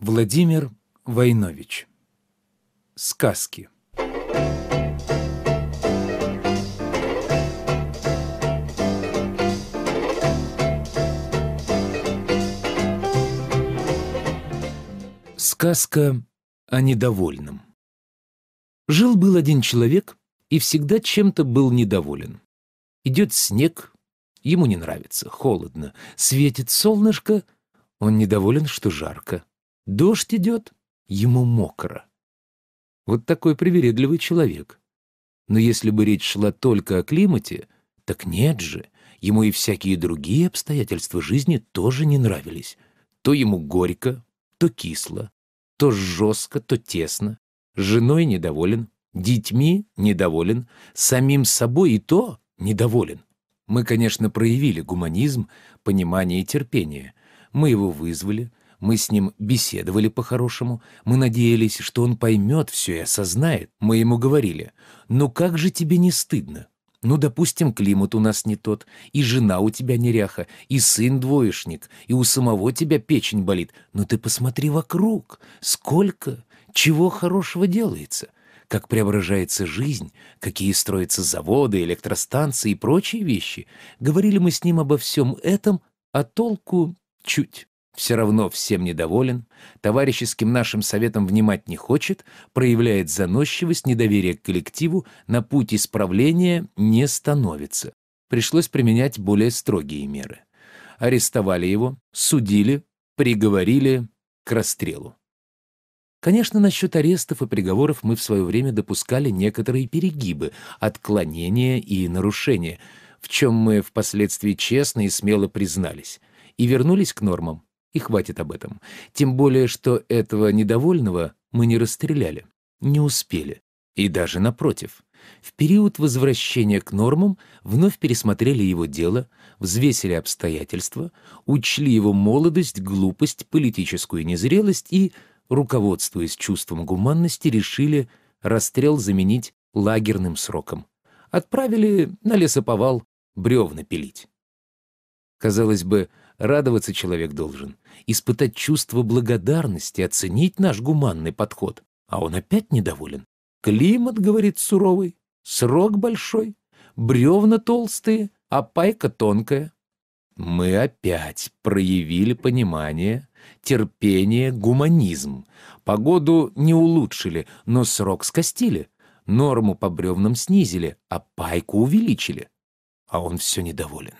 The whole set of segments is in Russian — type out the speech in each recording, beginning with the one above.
Владимир Войнович. Сказки. Сказка о недовольном. Жил-был один человек и всегда чем-то был недоволен. Идет снег, ему не нравится, холодно, светит солнышко, он недоволен, что жарко. Дождь идет, ему мокро. Вот такой привередливый человек. Но если бы речь шла только о климате, так нет же, ему и всякие другие обстоятельства жизни тоже не нравились. То ему горько, то кисло, то жестко, то тесно. С женой недоволен, детьми недоволен, самим собой и то недоволен. Мы, конечно, проявили гуманизм, понимание и терпение. Мы его вызвали, мы с ним беседовали по-хорошему, мы надеялись, что он поймет все и осознает. Мы ему говорили, «Ну как же тебе не стыдно? Ну, допустим, климат у нас не тот, и жена у тебя неряха, и сын двоечник, и у самого тебя печень болит. Но ну ты посмотри вокруг, сколько, чего хорошего делается, как преображается жизнь, какие строятся заводы, электростанции и прочие вещи. Говорили мы с ним обо всем этом, а толку чуть все равно всем недоволен, товарищеским нашим советом внимать не хочет, проявляет заносчивость, недоверие к коллективу, на путь исправления не становится. Пришлось применять более строгие меры. Арестовали его, судили, приговорили к расстрелу. Конечно, насчет арестов и приговоров мы в свое время допускали некоторые перегибы, отклонения и нарушения, в чем мы впоследствии честно и смело признались, и вернулись к нормам. И хватит об этом. Тем более, что этого недовольного мы не расстреляли, не успели. И даже напротив. В период возвращения к нормам вновь пересмотрели его дело, взвесили обстоятельства, учли его молодость, глупость, политическую незрелость и, руководствуясь чувством гуманности, решили расстрел заменить лагерным сроком. Отправили на лесоповал бревна пилить. Казалось бы, Радоваться человек должен, испытать чувство благодарности, оценить наш гуманный подход. А он опять недоволен. Климат, говорит, суровый, срок большой, бревна толстые, а пайка тонкая. Мы опять проявили понимание, терпение, гуманизм. Погоду не улучшили, но срок скостили. Норму по бревнам снизили, а пайку увеличили. А он все недоволен.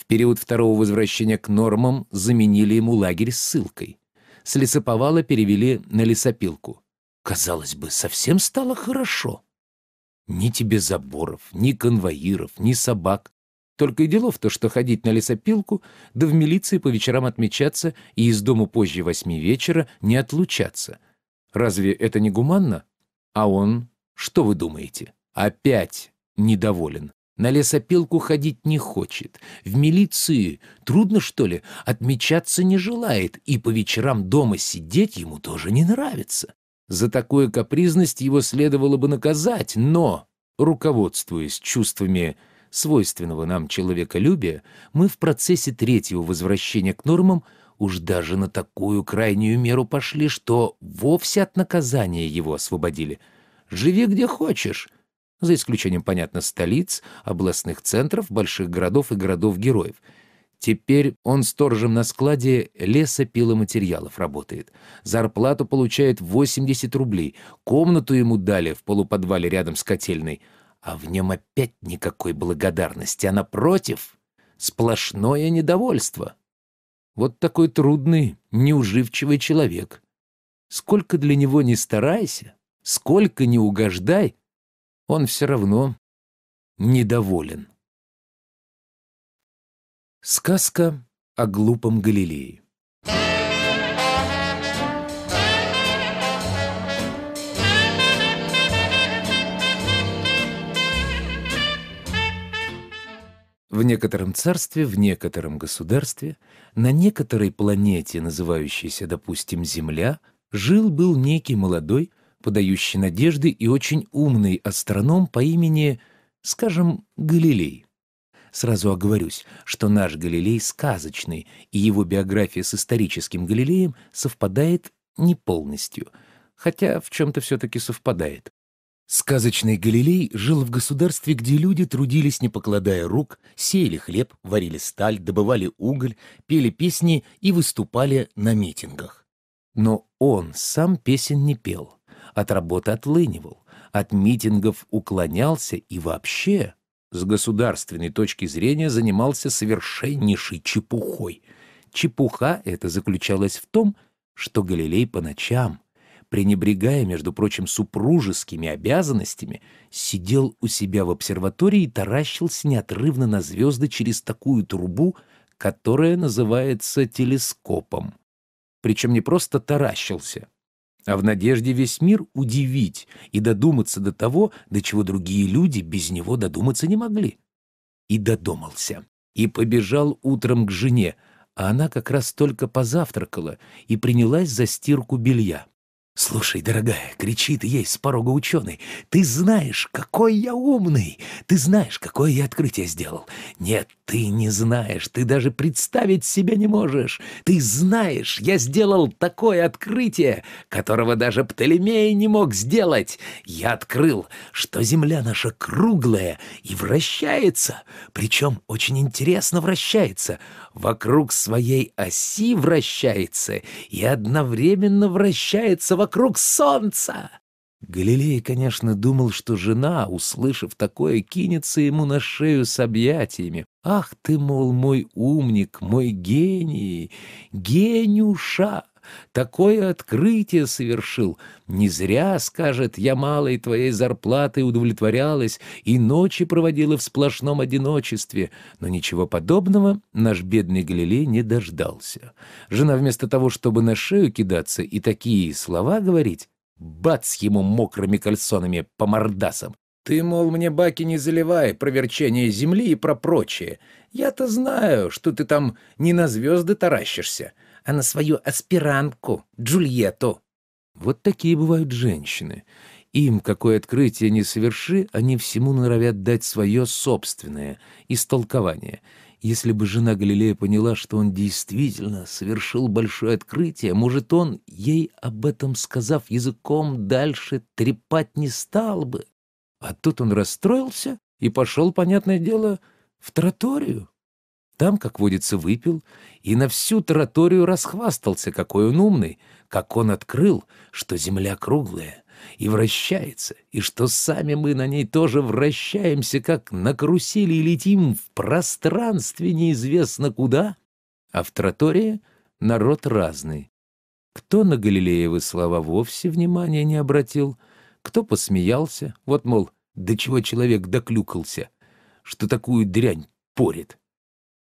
В период второго возвращения к нормам заменили ему лагерь ссылкой. С лесоповала перевели на лесопилку. Казалось бы, совсем стало хорошо. Ни тебе заборов, ни конвоиров, ни собак. Только и дело в то что ходить на лесопилку, да в милиции по вечерам отмечаться и из дому позже восьми вечера не отлучаться. Разве это не гуманно? А он, что вы думаете, опять недоволен. На лесопилку ходить не хочет. В милиции трудно, что ли? Отмечаться не желает. И по вечерам дома сидеть ему тоже не нравится. За такую капризность его следовало бы наказать, но, руководствуясь чувствами свойственного нам человеколюбия, мы в процессе третьего возвращения к нормам уж даже на такую крайнюю меру пошли, что вовсе от наказания его освободили. «Живи где хочешь», за исключением, понятно, столиц, областных центров, больших городов и городов-героев. Теперь он сторожем на складе лесопиломатериалов работает. Зарплату получает 80 рублей. Комнату ему дали в полуподвале рядом с котельной. А в нем опять никакой благодарности, а напротив — сплошное недовольство. Вот такой трудный, неуживчивый человек. Сколько для него не старайся, сколько не угождай, он все равно недоволен. Сказка о глупом Галилее В некотором царстве, в некотором государстве, на некоторой планете, называющейся, допустим, Земля, жил-был некий молодой, подающий надежды и очень умный астроном по имени, скажем, Галилей. Сразу оговорюсь, что наш Галилей сказочный, и его биография с историческим Галилеем совпадает не полностью, хотя в чем-то все-таки совпадает. Сказочный Галилей жил в государстве, где люди трудились, не покладая рук, сеяли хлеб, варили сталь, добывали уголь, пели песни и выступали на митингах. Но он сам песен не пел от работы отлынивал, от митингов уклонялся и вообще, с государственной точки зрения, занимался совершеннейшей чепухой. Чепуха эта заключалась в том, что Галилей по ночам, пренебрегая, между прочим, супружескими обязанностями, сидел у себя в обсерватории и таращился неотрывно на звезды через такую трубу, которая называется телескопом. Причем не просто таращился, а в надежде весь мир удивить и додуматься до того, до чего другие люди без него додуматься не могли. И додумался. И побежал утром к жене, а она как раз только позавтракала и принялась за стирку белья. «Слушай, дорогая, — кричит ей с порога ученый, — ты знаешь, какой я умный! Ты знаешь, какое я открытие сделал! Нет, ты не знаешь, ты даже представить себе не можешь! Ты знаешь, я сделал такое открытие, которого даже Птолемей не мог сделать! Я открыл, что Земля наша круглая и вращается, причем очень интересно вращается, вокруг своей оси вращается и одновременно вращается вокруг Солнца. Галилей, конечно, думал, что жена, услышав такое, кинется ему на шею с объятиями. «Ах ты, мол, мой умник, мой гений, генюша!» такое открытие совершил. Не зря, скажет, я малой твоей зарплатой удовлетворялась и ночи проводила в сплошном одиночестве. Но ничего подобного наш бедный Галилей не дождался. Жена вместо того, чтобы на шею кидаться и такие слова говорить, бац ему мокрыми кальсонами по мордасам. Ты, мол, мне баки не заливай про верчение земли и про прочее. Я-то знаю, что ты там не на звезды таращишься а на свою аспирантку Джульетту. Вот такие бывают женщины. Им какое открытие не соверши, они всему норовят дать свое собственное истолкование. Если бы жена Галилея поняла, что он действительно совершил большое открытие, может, он, ей об этом сказав языком, дальше трепать не стал бы. А тут он расстроился и пошел, понятное дело, в троторию. Там, как водится, выпил и на всю тараторию расхвастался, какой он умный, как он открыл, что земля круглая и вращается, и что сами мы на ней тоже вращаемся, как на карусели, и летим в пространстве неизвестно куда. А в тратории народ разный. Кто на Галилеевы слова вовсе внимания не обратил, кто посмеялся, вот, мол, до чего человек доклюкался, что такую дрянь порит.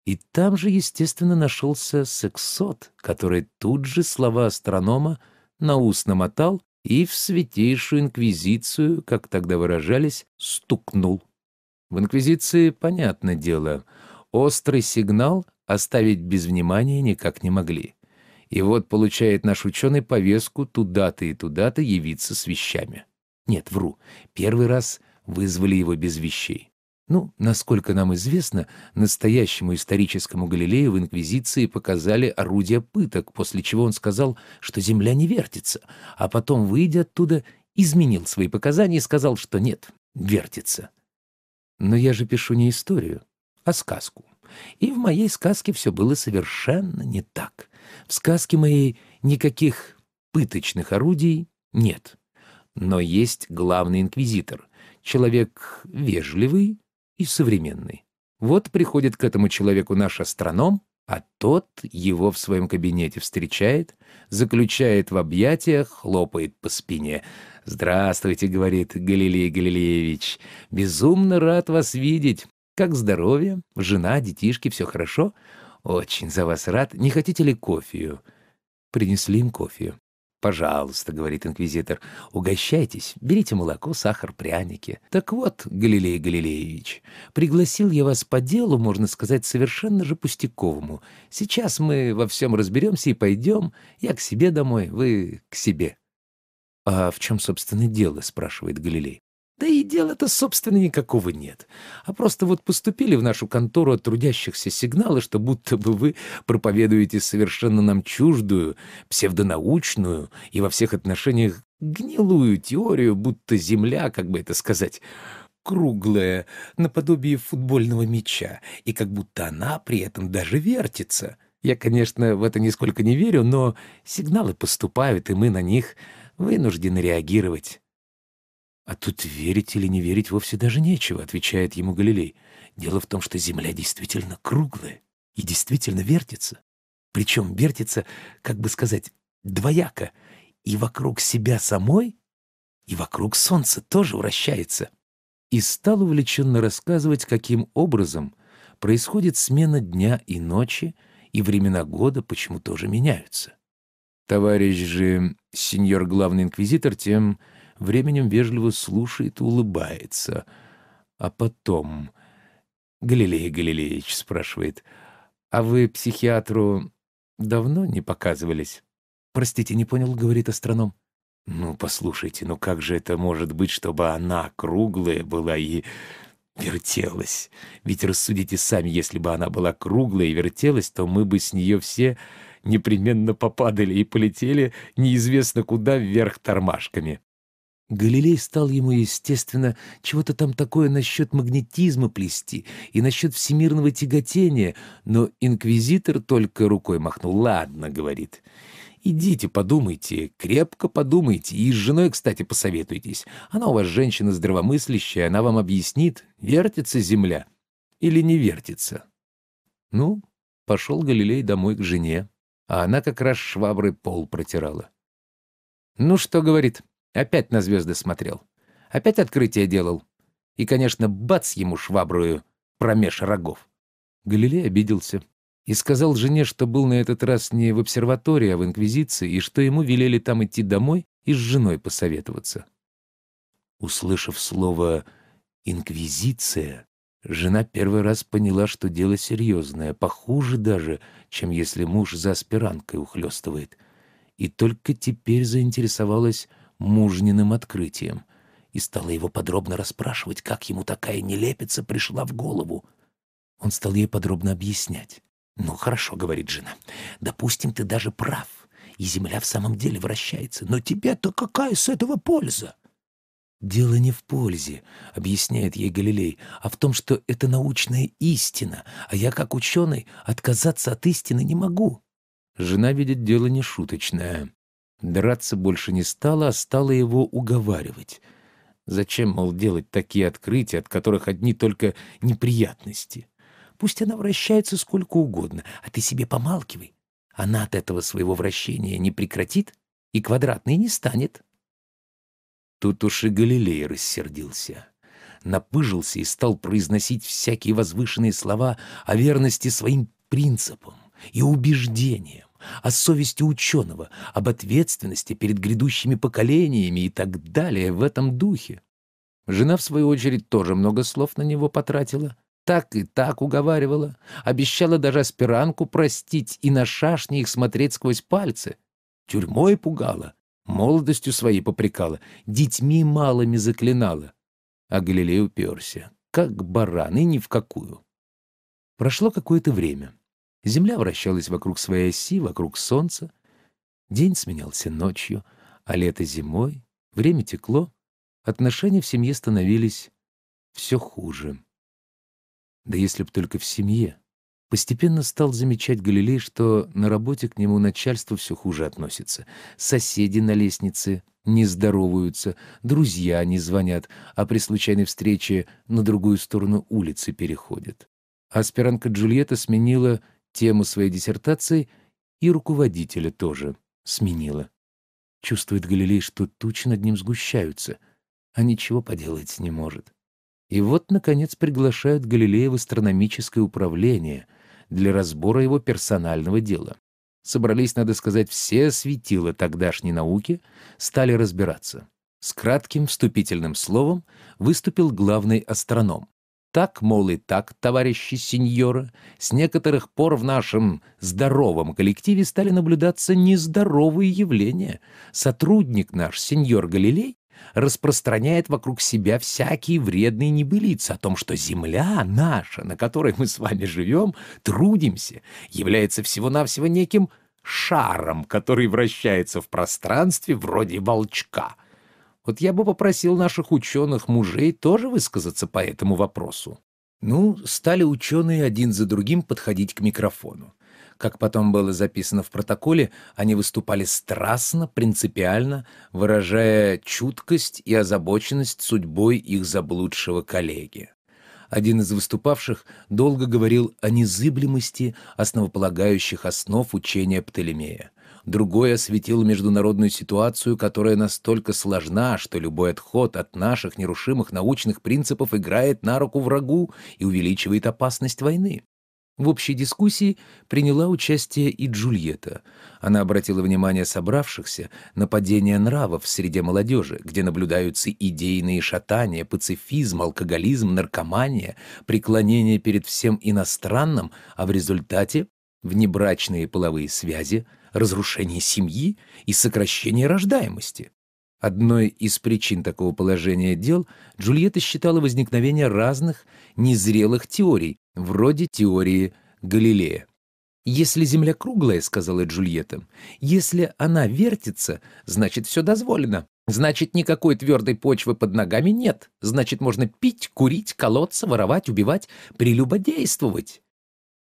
И там же, естественно, нашелся сексот, который тут же слова астронома на ус намотал и в святейшую инквизицию, как тогда выражались, стукнул. В инквизиции, понятное дело, острый сигнал оставить без внимания никак не могли. И вот получает наш ученый повестку туда-то и туда-то явиться с вещами. Нет, вру, первый раз вызвали его без вещей. Ну, насколько нам известно, настоящему историческому Галилею в Инквизиции показали орудие пыток, после чего он сказал, что Земля не вертится, а потом, выйдя оттуда, изменил свои показания и сказал, что нет, вертится. Но я же пишу не историю, а сказку. И в моей сказке все было совершенно не так. В сказке моей никаких пыточных орудий нет. Но есть главный инквизитор, человек вежливый, и современный. Вот приходит к этому человеку наш астроном, а тот его в своем кабинете встречает, заключает в объятиях, хлопает по спине. «Здравствуйте», — говорит Галилей Галилеевич, — «безумно рад вас видеть. Как здоровье? Жена, детишки, все хорошо? Очень за вас рад. Не хотите ли кофею?» Принесли им кофе. «Пожалуйста», — говорит инквизитор, — «угощайтесь, берите молоко, сахар, пряники». «Так вот, Галилей Галилеевич, пригласил я вас по делу, можно сказать, совершенно же пустяковому. Сейчас мы во всем разберемся и пойдем. Я к себе домой, вы к себе». «А в чем, собственно, дело?» — спрашивает Галилей. Да и дела-то, собственно, никакого нет. А просто вот поступили в нашу контору от трудящихся сигналы, что будто бы вы проповедуете совершенно нам чуждую, псевдонаучную и во всех отношениях гнилую теорию, будто Земля, как бы это сказать, круглая, наподобие футбольного мяча, и как будто она при этом даже вертится. Я, конечно, в это нисколько не верю, но сигналы поступают, и мы на них вынуждены реагировать. «А тут верить или не верить вовсе даже нечего», — отвечает ему Галилей. «Дело в том, что Земля действительно круглая и действительно вертится. Причем вертится, как бы сказать, двояко. И вокруг себя самой, и вокруг Солнца тоже вращается». И стал увлеченно рассказывать, каким образом происходит смена дня и ночи, и времена года почему тоже меняются. Товарищ же, сеньор главный инквизитор, тем временем вежливо слушает и улыбается. А потом... Галилей Галилеевич спрашивает, «А вы психиатру давно не показывались?» «Простите, не понял», — говорит астроном. «Ну, послушайте, ну как же это может быть, чтобы она круглая была и вертелась? Ведь рассудите сами, если бы она была круглая и вертелась, то мы бы с нее все непременно попадали и полетели неизвестно куда вверх тормашками». Галилей стал ему, естественно, чего-то там такое насчет магнетизма плести и насчет всемирного тяготения, но инквизитор только рукой махнул. «Ладно», — говорит, — «идите, подумайте, крепко подумайте, и с женой, кстати, посоветуйтесь. Она у вас женщина здравомыслящая, она вам объяснит, вертится земля или не вертится». Ну, пошел Галилей домой к жене, а она как раз шваброй пол протирала. «Ну что, — говорит, — Опять на звезды смотрел. Опять открытие делал. И, конечно, бац ему швабрую промеж рогов. Галилей обиделся и сказал жене, что был на этот раз не в обсерватории, а в Инквизиции, и что ему велели там идти домой и с женой посоветоваться. Услышав слово «инквизиция», жена первый раз поняла, что дело серьезное, похуже даже, чем если муж за аспиранкой ухлестывает. И только теперь заинтересовалась, мужниным открытием и стала его подробно расспрашивать, как ему такая нелепица пришла в голову. Он стал ей подробно объяснять. «Ну хорошо», — говорит жена, — «допустим, ты даже прав, и Земля в самом деле вращается, но тебе-то какая с этого польза?» «Дело не в пользе», — объясняет ей Галилей, «а в том, что это научная истина, а я, как ученый, отказаться от истины не могу». Жена видит дело не шуточное. Драться больше не стала, а стала его уговаривать. Зачем, мол, делать такие открытия, от которых одни только неприятности? Пусть она вращается сколько угодно, а ты себе помалкивай. Она от этого своего вращения не прекратит и квадратной не станет. Тут уж и Галилей рассердился напыжился и стал произносить всякие возвышенные слова о верности своим принципам и убеждениям о совести ученого, об ответственности перед грядущими поколениями и так далее в этом духе. Жена, в свою очередь, тоже много слов на него потратила. Так и так уговаривала. Обещала даже аспиранку простить и на шашни их смотреть сквозь пальцы. Тюрьмой пугала, молодостью своей попрекала, детьми малыми заклинала. А Галилей уперся, как баран, и ни в какую. Прошло какое-то время. Земля вращалась вокруг своей оси, вокруг солнца. День сменялся ночью, а лето — зимой. Время текло. Отношения в семье становились все хуже. Да если б только в семье. Постепенно стал замечать Галилей, что на работе к нему начальство все хуже относится. Соседи на лестнице не здороваются, друзья не звонят, а при случайной встрече на другую сторону улицы переходят. Аспиранка Джульетта сменила тему своей диссертации и руководителя тоже сменила. Чувствует Галилей, что тучи над ним сгущаются, а ничего поделать не может. И вот, наконец, приглашают Галилея в астрономическое управление для разбора его персонального дела. Собрались, надо сказать, все светила тогдашней науки, стали разбираться. С кратким вступительным словом выступил главный астроном. Так, мол, и так, товарищи сеньора, с некоторых пор в нашем здоровом коллективе стали наблюдаться нездоровые явления. Сотрудник наш, сеньор Галилей, распространяет вокруг себя всякие вредные небылицы о том, что земля наша, на которой мы с вами живем, трудимся, является всего-навсего неким шаром, который вращается в пространстве вроде волчка — вот я бы попросил наших ученых-мужей тоже высказаться по этому вопросу. Ну, стали ученые один за другим подходить к микрофону. Как потом было записано в протоколе, они выступали страстно, принципиально, выражая чуткость и озабоченность судьбой их заблудшего коллеги. Один из выступавших долго говорил о незыблемости основополагающих основ учения Птолемея — другой осветил международную ситуацию, которая настолько сложна, что любой отход от наших нерушимых научных принципов играет на руку врагу и увеличивает опасность войны. В общей дискуссии приняла участие и Джульетта. Она обратила внимание собравшихся на падение нравов среди молодежи, где наблюдаются идейные шатания, пацифизм, алкоголизм, наркомания, преклонение перед всем иностранным, а в результате — внебрачные половые связи — разрушение семьи и сокращение рождаемости. Одной из причин такого положения дел Джульетта считала возникновение разных незрелых теорий, вроде теории Галилея. «Если Земля круглая, — сказала Джульетта, — если она вертится, значит, все дозволено. Значит, никакой твердой почвы под ногами нет. Значит, можно пить, курить, колоться, воровать, убивать, прелюбодействовать.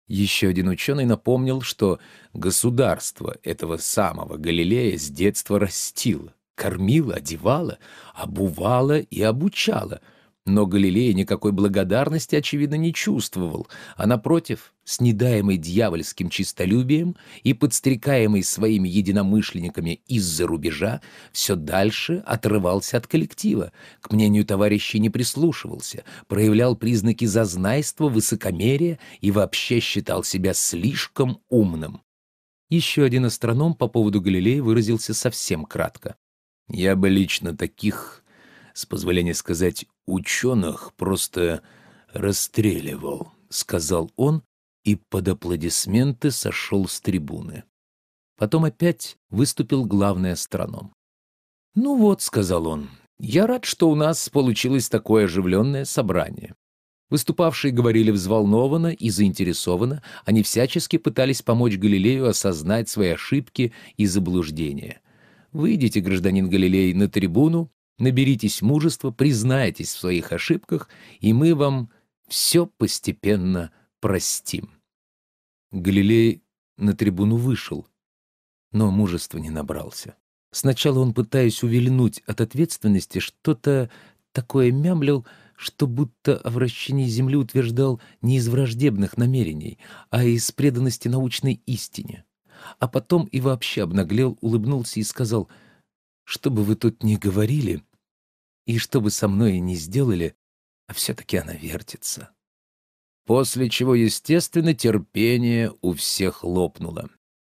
Еще один ученый напомнил, что государство этого самого Галилея с детства растило, кормило, одевало, обувало и обучало — но Галилея никакой благодарности, очевидно, не чувствовал, а, напротив, снедаемый дьявольским чистолюбием и подстрекаемый своими единомышленниками из-за рубежа, все дальше отрывался от коллектива, к мнению товарищей не прислушивался, проявлял признаки зазнайства, высокомерия и вообще считал себя слишком умным. Еще один астроном по поводу Галилея выразился совсем кратко. «Я бы лично таких с позволения сказать, ученых просто расстреливал, сказал он и под аплодисменты сошел с трибуны. Потом опять выступил главный астроном. «Ну вот», — сказал он, — «я рад, что у нас получилось такое оживленное собрание. Выступавшие говорили взволнованно и заинтересованно, они всячески пытались помочь Галилею осознать свои ошибки и заблуждения. «Выйдите, гражданин Галилей, на трибуну Наберитесь мужества, признайтесь в своих ошибках, и мы вам все постепенно простим. Галилей на трибуну вышел, но мужества не набрался. Сначала он, пытаясь увильнуть от ответственности, что-то такое мямлил, что будто о вращении Земли утверждал не из враждебных намерений, а из преданности научной истине. А потом и вообще обнаглел, улыбнулся и сказал, «Что бы вы тут ни говорили, и что бы со мной ни сделали, а все-таки она вертится. После чего, естественно, терпение у всех лопнуло.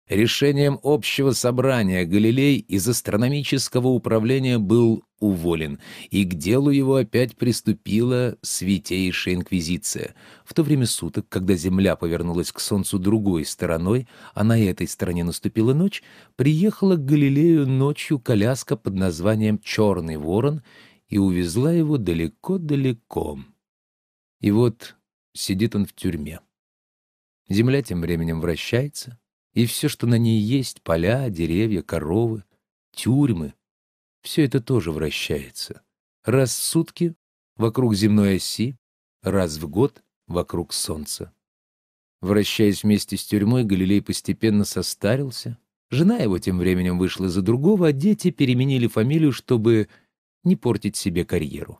Решением общего собрания Галилей из астрономического управления был уволен, и к делу его опять приступила Святейшая Инквизиция. В то время суток, когда Земля повернулась к Солнцу другой стороной, а на этой стороне наступила ночь, приехала к Галилею ночью коляска под названием «Черный ворон», и увезла его далеко-далеко. И вот сидит он в тюрьме. Земля тем временем вращается, и все, что на ней есть, поля, деревья, коровы, тюрьмы, все это тоже вращается. Раз в сутки вокруг земной оси, раз в год вокруг Солнца. Вращаясь вместе с тюрьмой, Галилей постепенно состарился. Жена его тем временем вышла за другого, а дети переменили фамилию, чтобы не портить себе карьеру.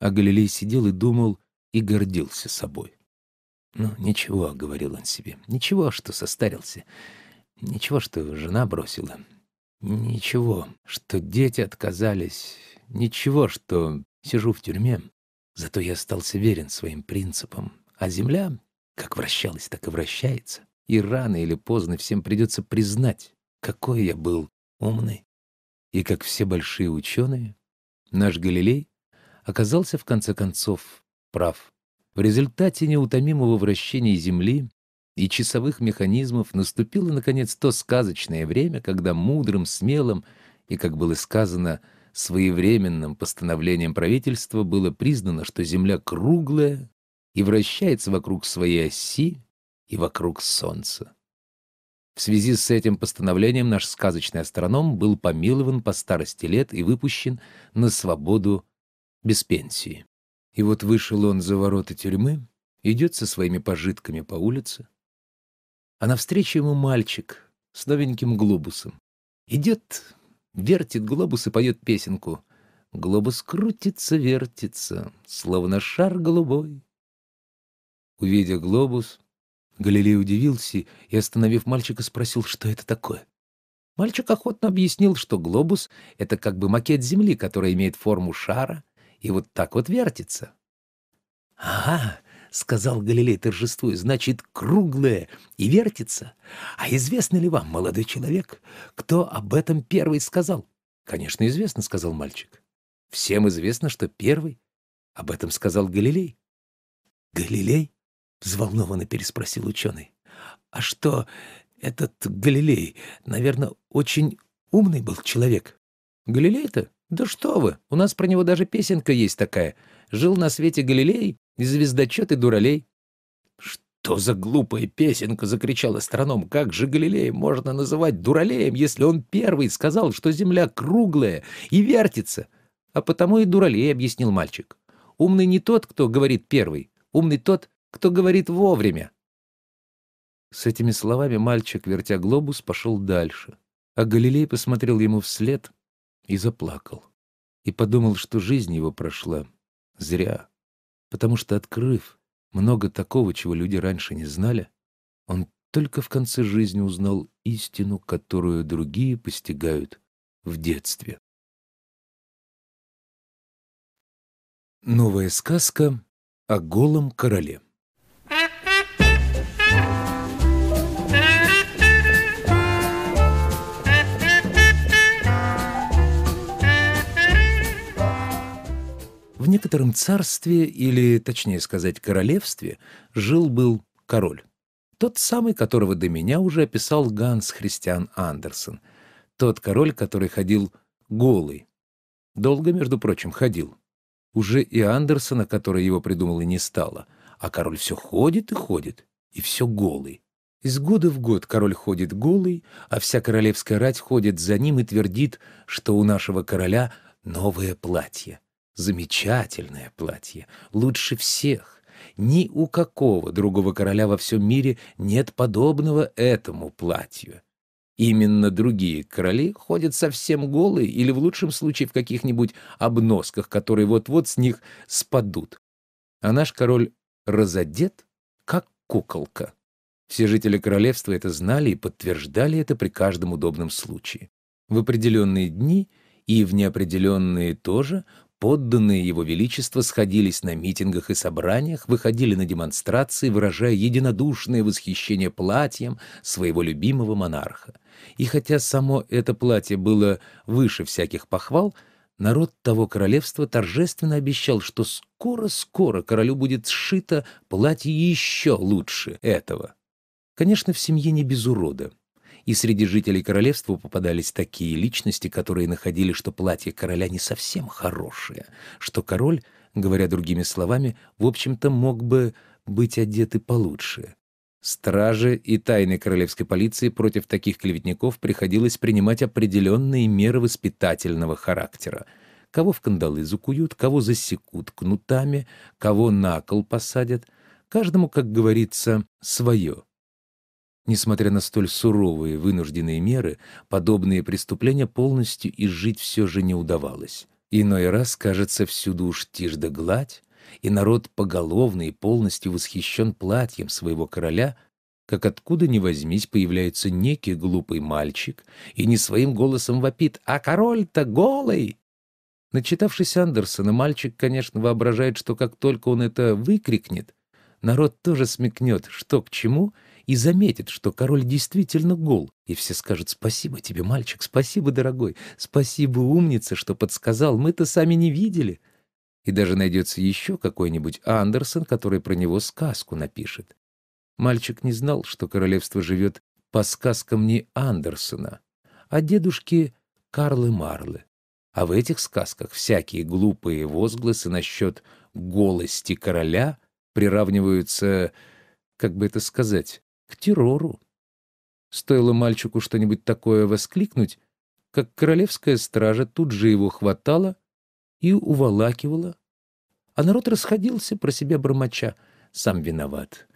А Галилей сидел и думал, и гордился собой. «Ну, ничего», — говорил он себе, — «ничего, что состарился, ничего, что жена бросила, ничего, что дети отказались, ничего, что сижу в тюрьме, зато я остался верен своим принципам, а земля как вращалась, так и вращается, и рано или поздно всем придется признать, какой я был умный, и как все большие ученые, Наш Галилей оказался в конце концов прав. В результате неутомимого вращения Земли и часовых механизмов наступило, наконец, то сказочное время, когда мудрым, смелым и, как было сказано, своевременным постановлением правительства было признано, что Земля круглая и вращается вокруг своей оси и вокруг Солнца. В связи с этим постановлением наш сказочный астроном был помилован по старости лет и выпущен на свободу без пенсии. И вот вышел он за ворота тюрьмы, идет со своими пожитками по улице, а навстречу ему мальчик с новеньким глобусом. Идет, вертит глобус и поет песенку. Глобус крутится, вертится, словно шар голубой. Увидя глобус, Галилей удивился и, остановив мальчика, спросил, что это такое. Мальчик охотно объяснил, что глобус — это как бы макет Земли, который имеет форму шара и вот так вот вертится. «Ага», — сказал Галилей торжествуя, — «значит, круглое и вертится. А известно ли вам, молодой человек, кто об этом первый сказал?» «Конечно, известно», — сказал мальчик. «Всем известно, что первый об этом сказал Галилей». «Галилей?» взволнованно переспросил ученый. А что, этот Галилей, наверное, очень умный был человек? Галилей-то? Да что вы, у нас про него даже песенка есть такая. Жил на свете Галилей, и звездочет, и дуралей. «Что за глупая песенка!» — закричал астроном. «Как же Галилея можно называть дуралеем, если он первый сказал, что Земля круглая и вертится?» «А потому и дуралей», — объяснил мальчик. «Умный не тот, кто говорит первый. Умный тот, кто говорит вовремя. С этими словами мальчик, вертя глобус, пошел дальше, а Галилей посмотрел ему вслед и заплакал. И подумал, что жизнь его прошла зря, потому что, открыв много такого, чего люди раньше не знали, он только в конце жизни узнал истину, которую другие постигают в детстве. Новая сказка о голом короле В некотором царстве, или, точнее сказать, королевстве, жил-был король. Тот самый, которого до меня уже описал Ганс Христиан Андерсон. Тот король, который ходил голый. Долго, между прочим, ходил. Уже и Андерсона, который его придумал, и не стало. А король все ходит и ходит, и все голый. Из года в год король ходит голый, а вся королевская рать ходит за ним и твердит, что у нашего короля новое платье. Замечательное платье, лучше всех. Ни у какого другого короля во всем мире нет подобного этому платью. Именно другие короли ходят совсем голые или в лучшем случае в каких-нибудь обносках, которые вот-вот с них спадут. А наш король разодет, как куколка. Все жители королевства это знали и подтверждали это при каждом удобном случае. В определенные дни и в неопределенные тоже Подданные Его Величества сходились на митингах и собраниях, выходили на демонстрации, выражая единодушное восхищение платьем своего любимого монарха. И хотя само это платье было выше всяких похвал, народ того королевства торжественно обещал, что скоро-скоро королю будет сшито платье еще лучше этого. Конечно, в семье не без урода — и среди жителей королевства попадались такие личности, которые находили, что платье короля не совсем хорошее, что король, говоря другими словами, в общем-то мог бы быть одет и получше. Стражи и тайны королевской полиции против таких клеветников приходилось принимать определенные меры воспитательного характера. Кого в кандалы закуют, кого засекут кнутами, кого на кол посадят. Каждому, как говорится, свое — Несмотря на столь суровые вынужденные меры, подобные преступления полностью изжить все же не удавалось. Иной раз, кажется, всюду уж тишь да гладь, и народ поголовный и полностью восхищен платьем своего короля, как откуда ни возьмись появляется некий глупый мальчик и не своим голосом вопит «А король-то голый!» Начитавшись Андерсона, мальчик, конечно, воображает, что как только он это выкрикнет, народ тоже смекнет, что к чему — и заметит, что король действительно гол, и все скажут «Спасибо тебе, мальчик, спасибо, дорогой, спасибо, умница, что подсказал, мы-то сами не видели». И даже найдется еще какой-нибудь Андерсон, который про него сказку напишет. Мальчик не знал, что королевство живет по сказкам не Андерсона, а дедушки Карлы Марлы. А в этих сказках всякие глупые возгласы насчет голости короля приравниваются, как бы это сказать, к террору. Стоило мальчику что-нибудь такое воскликнуть, как королевская стража тут же его хватала и уволакивала. А народ расходился про себя бормоча. Сам виноват.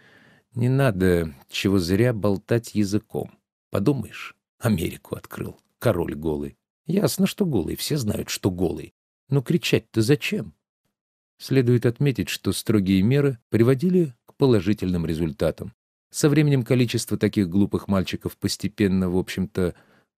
Не надо чего зря болтать языком. Подумаешь, Америку открыл. Король голый. Ясно, что голый, все знают, что голый. Но кричать-то зачем? Следует отметить, что строгие меры приводили к положительным результатам. Со временем количество таких глупых мальчиков постепенно, в общем-то,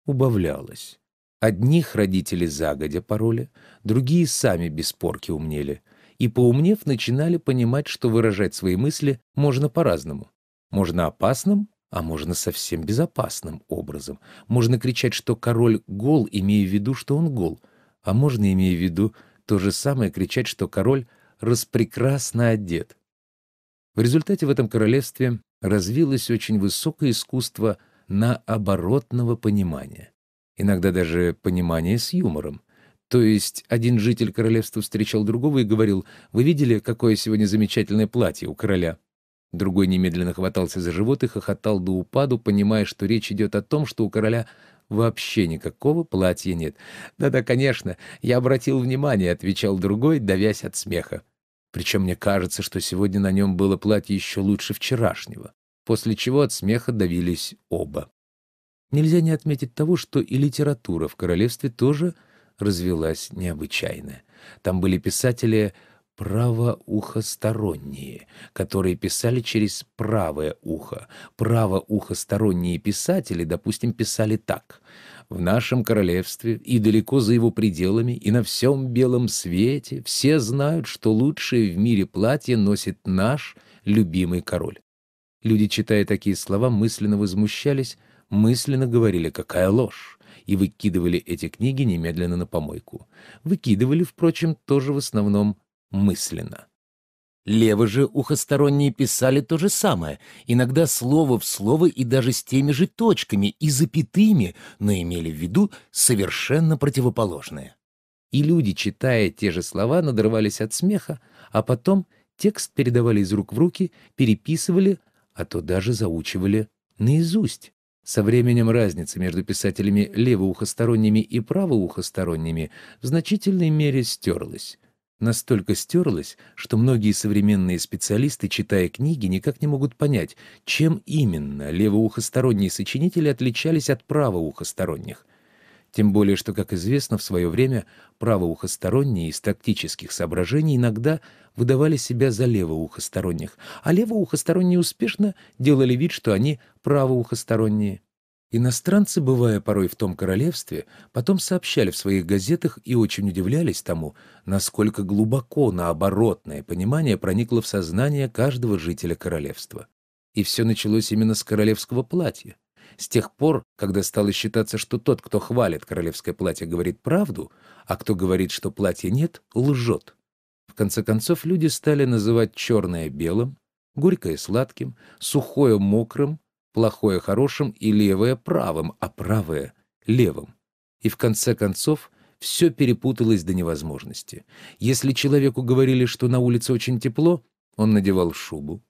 убавлялось. Одних родители загодя пароли, другие сами без порки умнели. И, поумнев, начинали понимать, что выражать свои мысли можно по-разному. Можно опасным, а можно совсем безопасным образом. Можно кричать, что король гол, имея в виду, что он гол. А можно, имея в виду, то же самое кричать, что король распрекрасно одет. В результате в этом королевстве развилось очень высокое искусство наоборотного понимания. Иногда даже понимание с юмором. То есть один житель королевства встречал другого и говорил, «Вы видели, какое сегодня замечательное платье у короля?» Другой немедленно хватался за живот и хохотал до упаду, понимая, что речь идет о том, что у короля вообще никакого платья нет. «Да-да, конечно, я обратил внимание», — отвечал другой, давясь от смеха. Причем мне кажется, что сегодня на нем было платье еще лучше вчерашнего, после чего от смеха давились оба. Нельзя не отметить того, что и литература в королевстве тоже развелась необычайно. Там были писатели правоухосторонние, которые писали через правое ухо. Правоухосторонние писатели, допустим, писали так. В нашем королевстве и далеко за его пределами, и на всем белом свете все знают, что лучшее в мире платье носит наш любимый король. Люди, читая такие слова, мысленно возмущались, мысленно говорили «какая ложь!» и выкидывали эти книги немедленно на помойку. Выкидывали, впрочем, тоже в основном мысленно. Левы же ухосторонние писали то же самое, иногда слово в слово и даже с теми же точками и запятыми, но имели в виду совершенно противоположное. И люди, читая те же слова, надрывались от смеха, а потом текст передавали из рук в руки, переписывали, а то даже заучивали наизусть. Со временем разница между писателями левоухосторонними и правоухосторонними в значительной мере стерлась настолько стерлось, что многие современные специалисты, читая книги, никак не могут понять, чем именно левоухосторонние сочинители отличались от правоухосторонних. Тем более, что, как известно, в свое время правоухосторонние из тактических соображений иногда выдавали себя за левоухосторонних, а левоухосторонние успешно делали вид, что они правоухосторонние. Иностранцы, бывая порой в том королевстве, потом сообщали в своих газетах и очень удивлялись тому, насколько глубоко наоборотное понимание проникло в сознание каждого жителя королевства. И все началось именно с королевского платья. С тех пор, когда стало считаться, что тот, кто хвалит королевское платье, говорит правду, а кто говорит, что платья нет, лжет. В конце концов, люди стали называть черное белым, горькое сладким, сухое мокрым, плохое хорошим и левое правым, а правое — левым. И в конце концов все перепуталось до невозможности. Если человеку говорили, что на улице очень тепло, он надевал шубу.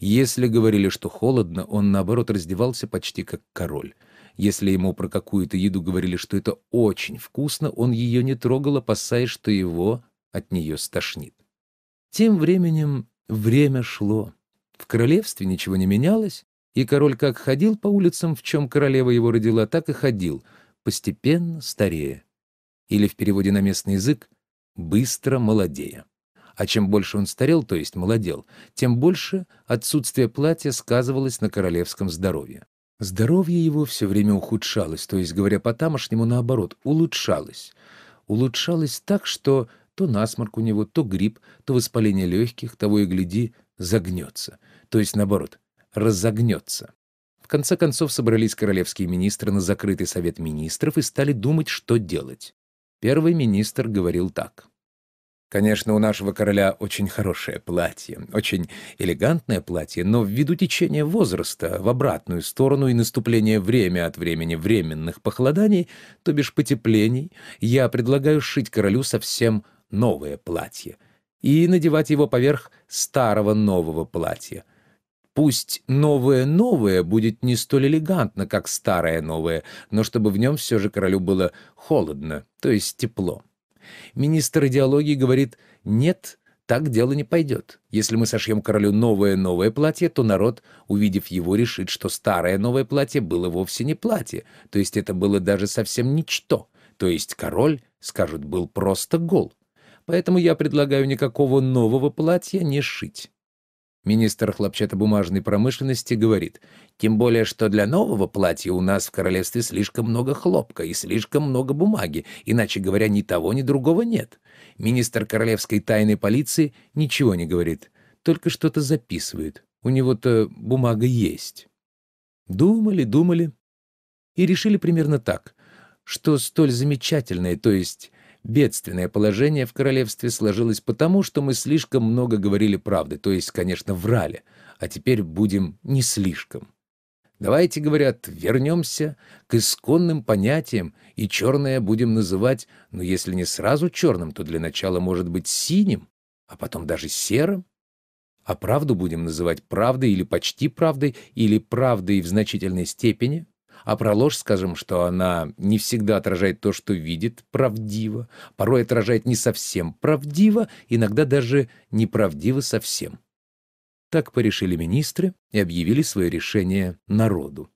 Если говорили, что холодно, он, наоборот, раздевался почти как король. Если ему про какую-то еду говорили, что это очень вкусно, он ее не трогал, опасаясь, что его от нее стошнит. Тем временем время шло. В королевстве ничего не менялось, и король как ходил по улицам, в чем королева его родила, так и ходил, постепенно старее, Или в переводе на местный язык «быстро молодея». А чем больше он старел, то есть молодел, тем больше отсутствие платья сказывалось на королевском здоровье. Здоровье его все время ухудшалось, то есть, говоря по-тамошнему, наоборот, улучшалось. Улучшалось так, что то насморк у него, то грипп, то воспаление легких, того и гляди, загнется. То есть, наоборот, разогнется. В конце концов собрались королевские министры на закрытый совет министров и стали думать, что делать. Первый министр говорил так. Конечно, у нашего короля очень хорошее платье, очень элегантное платье, но ввиду течения возраста в обратную сторону и наступления время от времени временных похолоданий, то бишь потеплений, я предлагаю шить королю совсем новое платье и надевать его поверх старого нового платья — Пусть новое-новое будет не столь элегантно, как старое-новое, но чтобы в нем все же королю было холодно, то есть тепло. Министр идеологии говорит «нет, так дело не пойдет. Если мы сошьем королю новое-новое платье, то народ, увидев его, решит, что старое новое платье было вовсе не платье, то есть это было даже совсем ничто, то есть король, скажут, был просто гол. Поэтому я предлагаю никакого нового платья не шить. Министр хлопчатобумажной промышленности говорит, «Тем более, что для нового платья у нас в королевстве слишком много хлопка и слишком много бумаги, иначе говоря, ни того, ни другого нет». Министр королевской тайной полиции ничего не говорит, только что-то записывает. У него-то бумага есть. Думали, думали и решили примерно так, что столь замечательное, то есть Бедственное положение в королевстве сложилось потому, что мы слишком много говорили правды, то есть, конечно, врали, а теперь будем не слишком. Давайте, говорят, вернемся к исконным понятиям, и черное будем называть, ну, если не сразу черным, то для начала может быть синим, а потом даже серым. А правду будем называть правдой или почти правдой, или правдой в значительной степени. А про ложь скажем, что она не всегда отражает то, что видит, правдиво, порой отражает не совсем правдиво, иногда даже неправдиво совсем. Так порешили министры и объявили свое решение народу.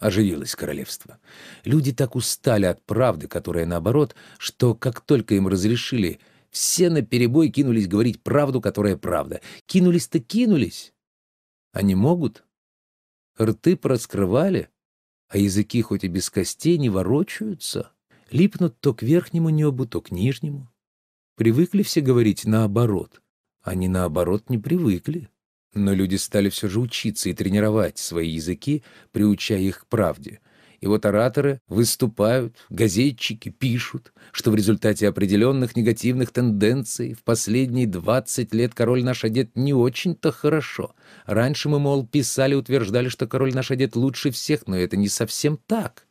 Оживилось королевство. Люди так устали от правды, которая наоборот, что как только им разрешили, все наперебой кинулись говорить правду, которая правда. Кинулись-то кинулись. Они могут. Рты проскрывали, а языки хоть и без костей не ворочаются, липнут то к верхнему небу, то к нижнему. Привыкли все говорить наоборот. Они наоборот не привыкли. Но люди стали все же учиться и тренировать свои языки, приучая их к правде. И вот ораторы выступают, газетчики пишут, что в результате определенных негативных тенденций в последние 20 лет король наш одет не очень-то хорошо. Раньше мы, мол, писали, утверждали, что король наш одет лучше всех, но это не совсем так.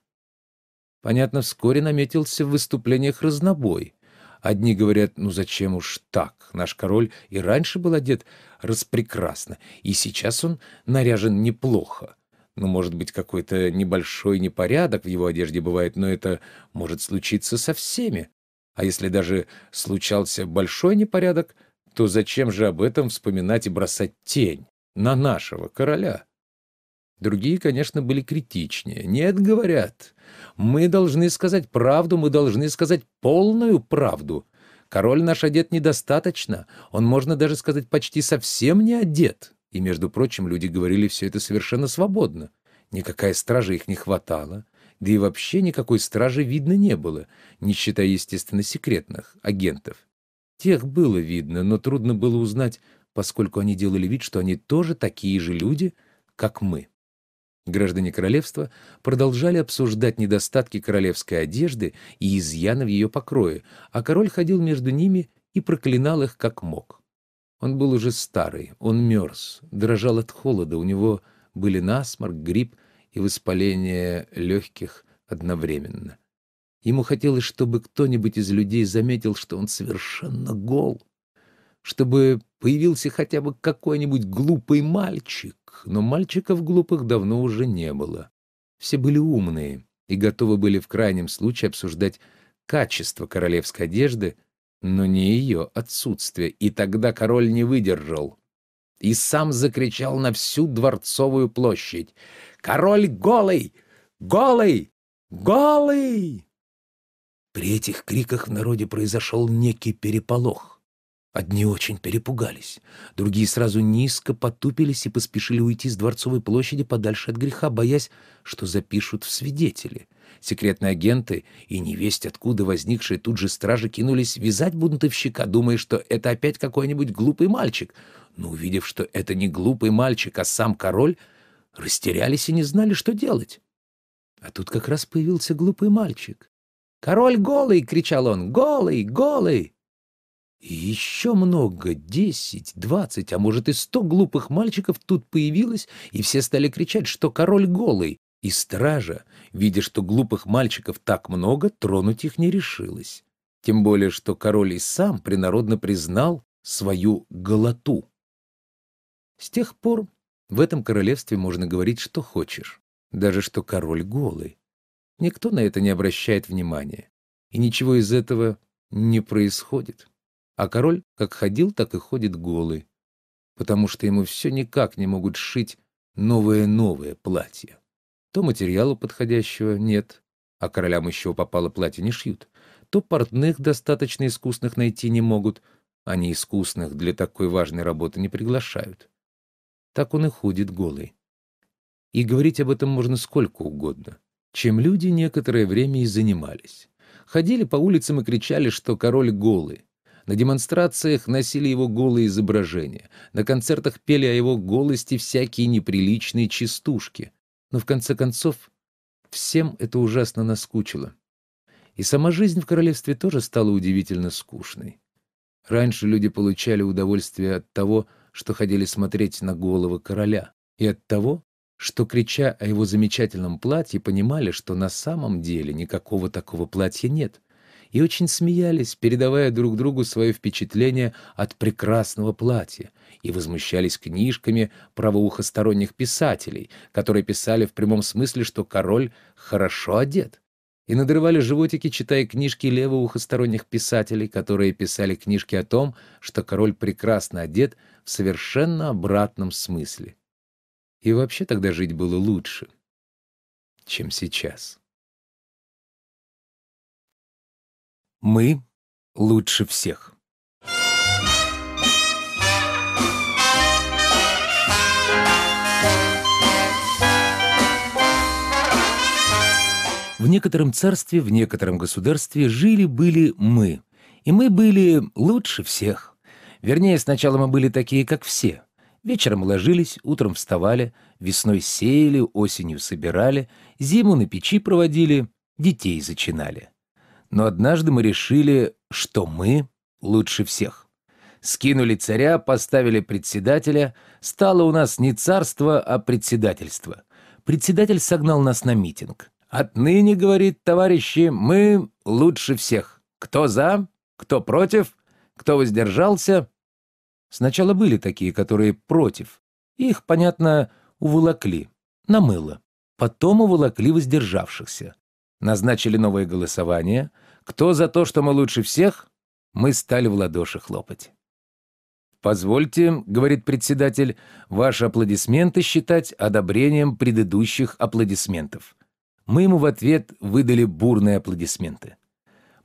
Понятно, вскоре наметился в выступлениях разнобой. Одни говорят, ну зачем уж так, наш король и раньше был одет распрекрасно, и сейчас он наряжен неплохо. Ну, может быть, какой-то небольшой непорядок в его одежде бывает, но это может случиться со всеми. А если даже случался большой непорядок, то зачем же об этом вспоминать и бросать тень на нашего короля? Другие, конечно, были критичнее. Нет, говорят, мы должны сказать правду, мы должны сказать полную правду. Король наш одет недостаточно, он, можно даже сказать, почти совсем не одет. И, между прочим, люди говорили все это совершенно свободно. Никакая стража их не хватала, да и вообще никакой стражи видно не было, не считая, естественно, секретных агентов. Тех было видно, но трудно было узнать, поскольку они делали вид, что они тоже такие же люди, как мы. Граждане королевства продолжали обсуждать недостатки королевской одежды и изъяны в ее покрое, а король ходил между ними и проклинал их как мог. Он был уже старый, он мерз, дрожал от холода, у него были насморк, грипп и воспаление легких одновременно. Ему хотелось, чтобы кто-нибудь из людей заметил, что он совершенно гол, чтобы появился хотя бы какой-нибудь глупый мальчик, но мальчиков глупых давно уже не было. Все были умные и готовы были в крайнем случае обсуждать качество королевской одежды, но не ее отсутствие, и тогда король не выдержал и сам закричал на всю дворцовую площадь «Король голый! Голый! Голый!» При этих криках в народе произошел некий переполох. Одни очень перепугались, другие сразу низко потупились и поспешили уйти с Дворцовой площади подальше от греха, боясь, что запишут в свидетели. Секретные агенты и невесть, откуда возникшие тут же стражи, кинулись вязать бунтовщика, думая, что это опять какой-нибудь глупый мальчик. Но увидев, что это не глупый мальчик, а сам король, растерялись и не знали, что делать. А тут как раз появился глупый мальчик. «Король голый!» — кричал он. «Голый! Голый!» И еще много, десять, двадцать, а может и сто глупых мальчиков тут появилось, и все стали кричать, что король голый. И стража, видя, что глупых мальчиков так много, тронуть их не решилась. Тем более, что король и сам принародно признал свою голоту. С тех пор в этом королевстве можно говорить, что хочешь, даже что король голый. Никто на это не обращает внимания, и ничего из этого не происходит. А король как ходил, так и ходит голый, потому что ему все никак не могут сшить новое-новое платье. То материала подходящего нет, а королям еще попало платье не шьют, то портных достаточно искусных найти не могут, а неискусных для такой важной работы не приглашают. Так он и ходит голый. И говорить об этом можно сколько угодно, чем люди некоторое время и занимались. Ходили по улицам и кричали, что король голый. На демонстрациях носили его голые изображения, на концертах пели о его голости всякие неприличные частушки. Но в конце концов, всем это ужасно наскучило. И сама жизнь в королевстве тоже стала удивительно скучной. Раньше люди получали удовольствие от того, что ходили смотреть на головы короля, и от того, что, крича о его замечательном платье, понимали, что на самом деле никакого такого платья нет — и очень смеялись, передавая друг другу свое впечатление от прекрасного платья, и возмущались книжками правоухосторонних писателей, которые писали в прямом смысле, что король хорошо одет, и надрывали животики, читая книжки левоухосторонних писателей, которые писали книжки о том, что король прекрасно одет в совершенно обратном смысле. И вообще тогда жить было лучше, чем сейчас. Мы лучше всех. В некотором царстве, в некотором государстве жили-были мы. И мы были лучше всех. Вернее, сначала мы были такие, как все. Вечером ложились, утром вставали, весной сеяли, осенью собирали, зиму на печи проводили, детей зачинали но однажды мы решили, что мы лучше всех. Скинули царя, поставили председателя. Стало у нас не царство, а председательство. Председатель согнал нас на митинг. «Отныне, — говорит товарищи, — мы лучше всех. Кто за, кто против, кто воздержался?» Сначала были такие, которые против. Их, понятно, уволокли, намыло. Потом уволокли воздержавшихся. Назначили новое голосование. Кто за то, что мы лучше всех, мы стали в ладоши хлопать. «Позвольте, — говорит председатель, — ваши аплодисменты считать одобрением предыдущих аплодисментов». Мы ему в ответ выдали бурные аплодисменты.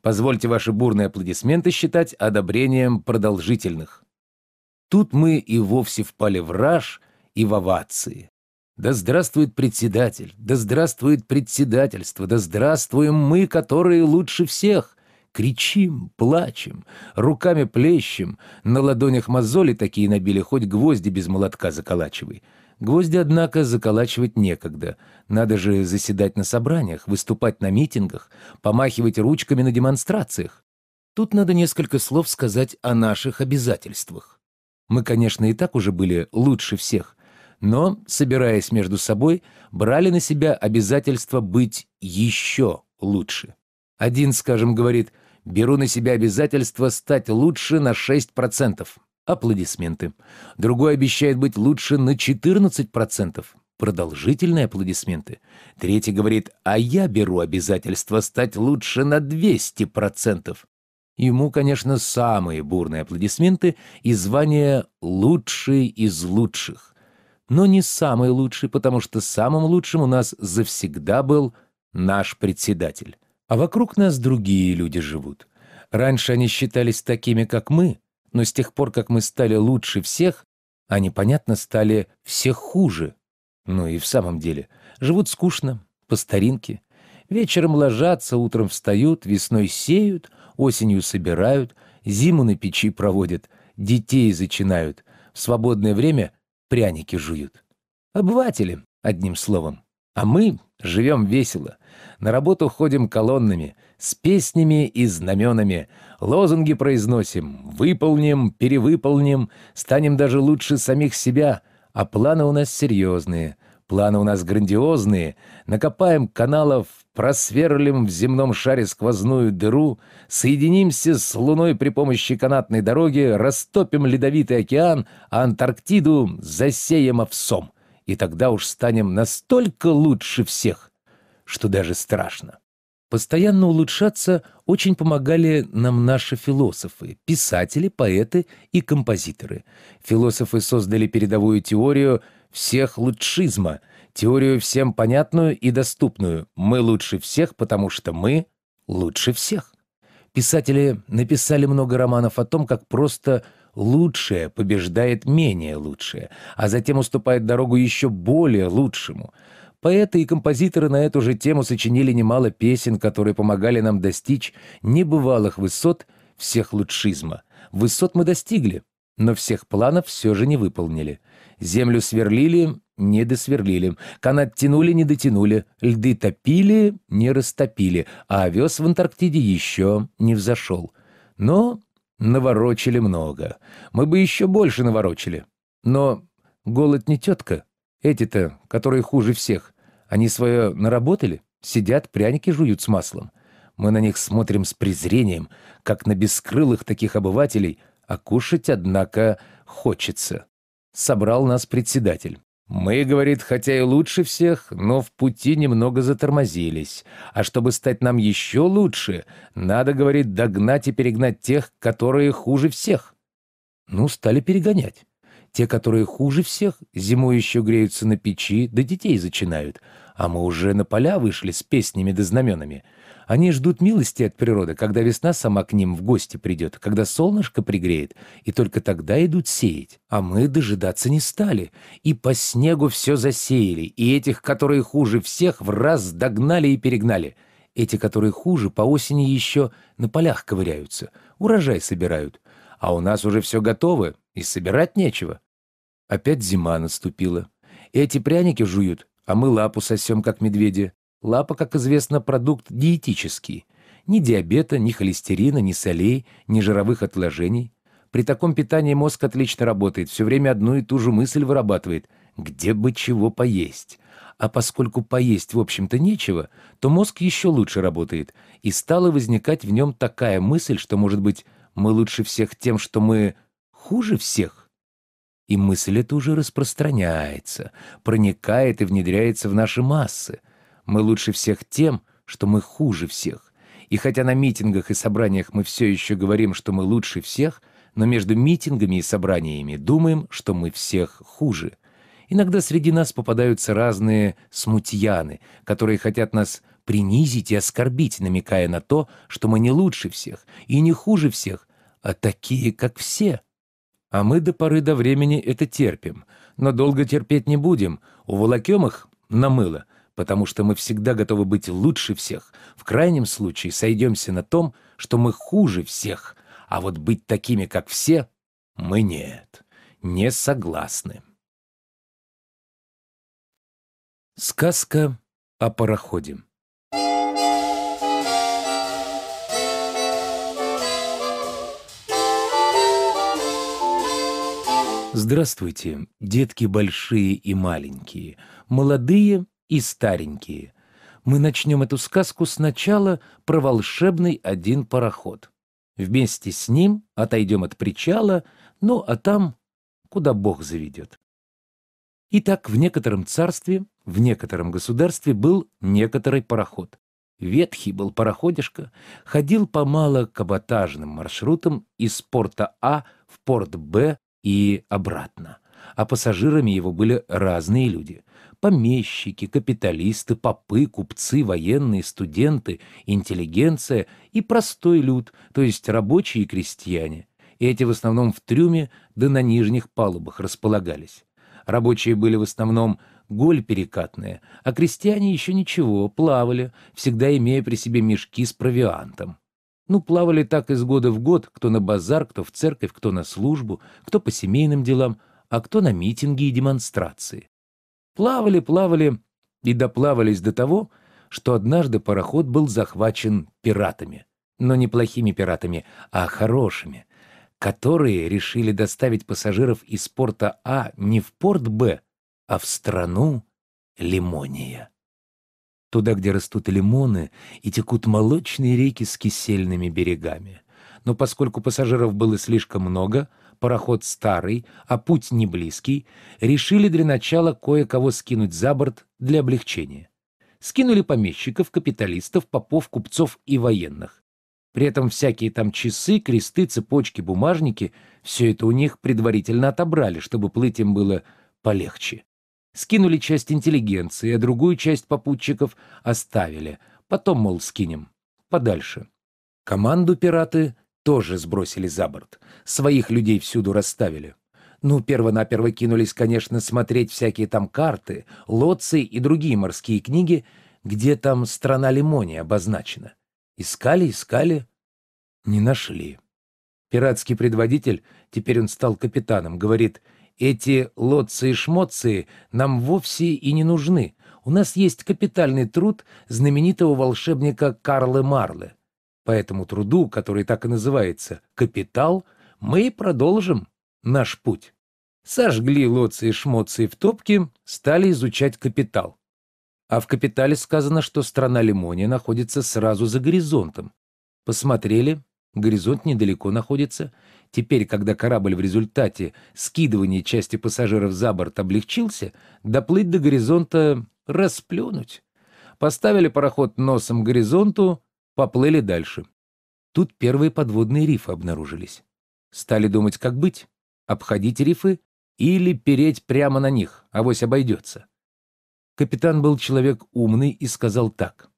«Позвольте ваши бурные аплодисменты считать одобрением продолжительных». Тут мы и вовсе впали в раж и в овации. Да здравствует председатель, да здравствует председательство, да здравствуем мы, которые лучше всех. Кричим, плачем, руками плещем, на ладонях мозоли такие набили, хоть гвозди без молотка заколачивай. Гвозди, однако, заколачивать некогда. Надо же заседать на собраниях, выступать на митингах, помахивать ручками на демонстрациях. Тут надо несколько слов сказать о наших обязательствах. Мы, конечно, и так уже были лучше всех, но, собираясь между собой, брали на себя обязательство быть еще лучше. Один, скажем, говорит «беру на себя обязательство стать лучше на 6%» аплодисменты. Другой обещает быть лучше на 14%. Продолжительные аплодисменты. Третий говорит, а я беру обязательство стать лучше на 200%. Ему, конечно, самые бурные аплодисменты и звание «лучший из лучших» но не самый лучший, потому что самым лучшим у нас завсегда был наш председатель. А вокруг нас другие люди живут. Раньше они считались такими, как мы, но с тех пор, как мы стали лучше всех, они, понятно, стали все хуже. Ну и в самом деле, живут скучно, по старинке. Вечером ложатся, утром встают, весной сеют, осенью собирают, зиму на печи проводят, детей зачинают. В свободное время пряники жуют. Обыватели, одним словом. А мы живем весело. На работу ходим колоннами, с песнями и знаменами. Лозунги произносим, выполним, перевыполним, станем даже лучше самих себя. А планы у нас серьезные — Планы у нас грандиозные. Накопаем каналов, просверлим в земном шаре сквозную дыру, соединимся с Луной при помощи канатной дороги, растопим ледовитый океан, а Антарктиду засеем овсом. И тогда уж станем настолько лучше всех, что даже страшно. Постоянно улучшаться очень помогали нам наши философы, писатели, поэты и композиторы. Философы создали передовую теорию – всех лучшизма, теорию всем понятную и доступную «Мы лучше всех, потому что мы лучше всех». Писатели написали много романов о том, как просто лучшее побеждает менее лучшее, а затем уступает дорогу еще более лучшему. Поэты и композиторы на эту же тему сочинили немало песен, которые помогали нам достичь небывалых высот всех лучшизма. Высот мы достигли, но всех планов все же не выполнили. Землю сверлили, не досверлили. Канат тянули, не дотянули. Льды топили, не растопили. А овес в Антарктиде еще не взошел. Но наворочили много. Мы бы еще больше наворочили. Но голод не тетка. Эти-то, которые хуже всех, они свое наработали, сидят, пряники жуют с маслом. Мы на них смотрим с презрением, как на бескрылых таких обывателей, а кушать, однако, хочется собрал нас председатель. Мы, говорит, хотя и лучше всех, но в пути немного затормозились. А чтобы стать нам еще лучше, надо, говорит, догнать и перегнать тех, которые хуже всех. Ну, стали перегонять. Те, которые хуже всех, зимой еще греются на печи, да детей зачинают. А мы уже на поля вышли с песнями да знаменами. Они ждут милости от природы, когда весна сама к ним в гости придет, когда солнышко пригреет, и только тогда идут сеять. А мы дожидаться не стали, и по снегу все засеяли, и этих, которые хуже всех, в раз догнали и перегнали. Эти, которые хуже, по осени еще на полях ковыряются, урожай собирают. А у нас уже все готово, и собирать нечего. Опять зима наступила. Эти пряники жуют, а мы лапу сосем, как медведи. Лапа, как известно, продукт диетический. Ни диабета, ни холестерина, ни солей, ни жировых отложений. При таком питании мозг отлично работает, все время одну и ту же мысль вырабатывает «где бы чего поесть?». А поскольку поесть, в общем-то, нечего, то мозг еще лучше работает, и стала возникать в нем такая мысль, что, может быть, мы лучше всех тем, что мы хуже всех. И мысль эта уже распространяется, проникает и внедряется в наши массы – мы лучше всех тем, что мы хуже всех. И хотя на митингах и собраниях мы все еще говорим, что мы лучше всех, но между митингами и собраниями думаем, что мы всех хуже. Иногда среди нас попадаются разные смутьяны, которые хотят нас принизить и оскорбить, намекая на то, что мы не лучше всех и не хуже всех, а такие, как все. А мы до поры до времени это терпим, но долго терпеть не будем, уволокем их на мыло — потому что мы всегда готовы быть лучше всех. В крайнем случае сойдемся на том, что мы хуже всех, а вот быть такими, как все, мы нет, не согласны. Сказка о пароходе. Здравствуйте, детки большие и маленькие, молодые и старенькие. Мы начнем эту сказку сначала про волшебный один пароход. Вместе с ним отойдем от причала, ну а там, куда Бог заведет. Итак, в некотором царстве, в некотором государстве был некоторый пароход. Ветхий был пароходишка, ходил по малокаботажным маршрутам из порта А в порт Б и обратно. А пассажирами его были разные люди помещики, капиталисты, попы, купцы, военные, студенты, интеллигенция и простой люд, то есть рабочие и крестьяне. эти в основном в трюме да на нижних палубах располагались. Рабочие были в основном голь перекатная, а крестьяне еще ничего, плавали, всегда имея при себе мешки с провиантом. Ну, плавали так из года в год, кто на базар, кто в церковь, кто на службу, кто по семейным делам, а кто на митинги и демонстрации. Плавали, плавали и доплавались до того, что однажды пароход был захвачен пиратами. Но не плохими пиратами, а хорошими, которые решили доставить пассажиров из порта А не в порт Б, а в страну Лимония. Туда, где растут лимоны и текут молочные реки с кисельными берегами. Но поскольку пассажиров было слишком много, пароход старый, а путь не близкий, решили для начала кое-кого скинуть за борт для облегчения. Скинули помещиков, капиталистов, попов, купцов и военных. При этом всякие там часы, кресты, цепочки, бумажники — все это у них предварительно отобрали, чтобы плыть им было полегче. Скинули часть интеллигенции, а другую часть попутчиков оставили. Потом, мол, скинем. Подальше. Команду пираты тоже сбросили за борт. Своих людей всюду расставили. Ну, первонаперво кинулись, конечно, смотреть всякие там карты, лоции и другие морские книги, где там страна Лимония обозначена. Искали, искали, не нашли. Пиратский предводитель, теперь он стал капитаном, говорит, эти и лоции-шмоции нам вовсе и не нужны. У нас есть капитальный труд знаменитого волшебника Карлы Марлы. По этому труду, который так и называется «Капитал», мы продолжим наш путь. Сожгли лоцы и шмоцы в топке, стали изучать «Капитал». А в «Капитале» сказано, что страна Лимония находится сразу за горизонтом. Посмотрели, горизонт недалеко находится. Теперь, когда корабль в результате скидывания части пассажиров за борт облегчился, доплыть до горизонта расплюнуть. Поставили пароход носом к горизонту, Поплыли дальше. Тут первые подводные рифы обнаружились. Стали думать, как быть. Обходить рифы или переть прямо на них, авось обойдется. Капитан был человек умный и сказал так.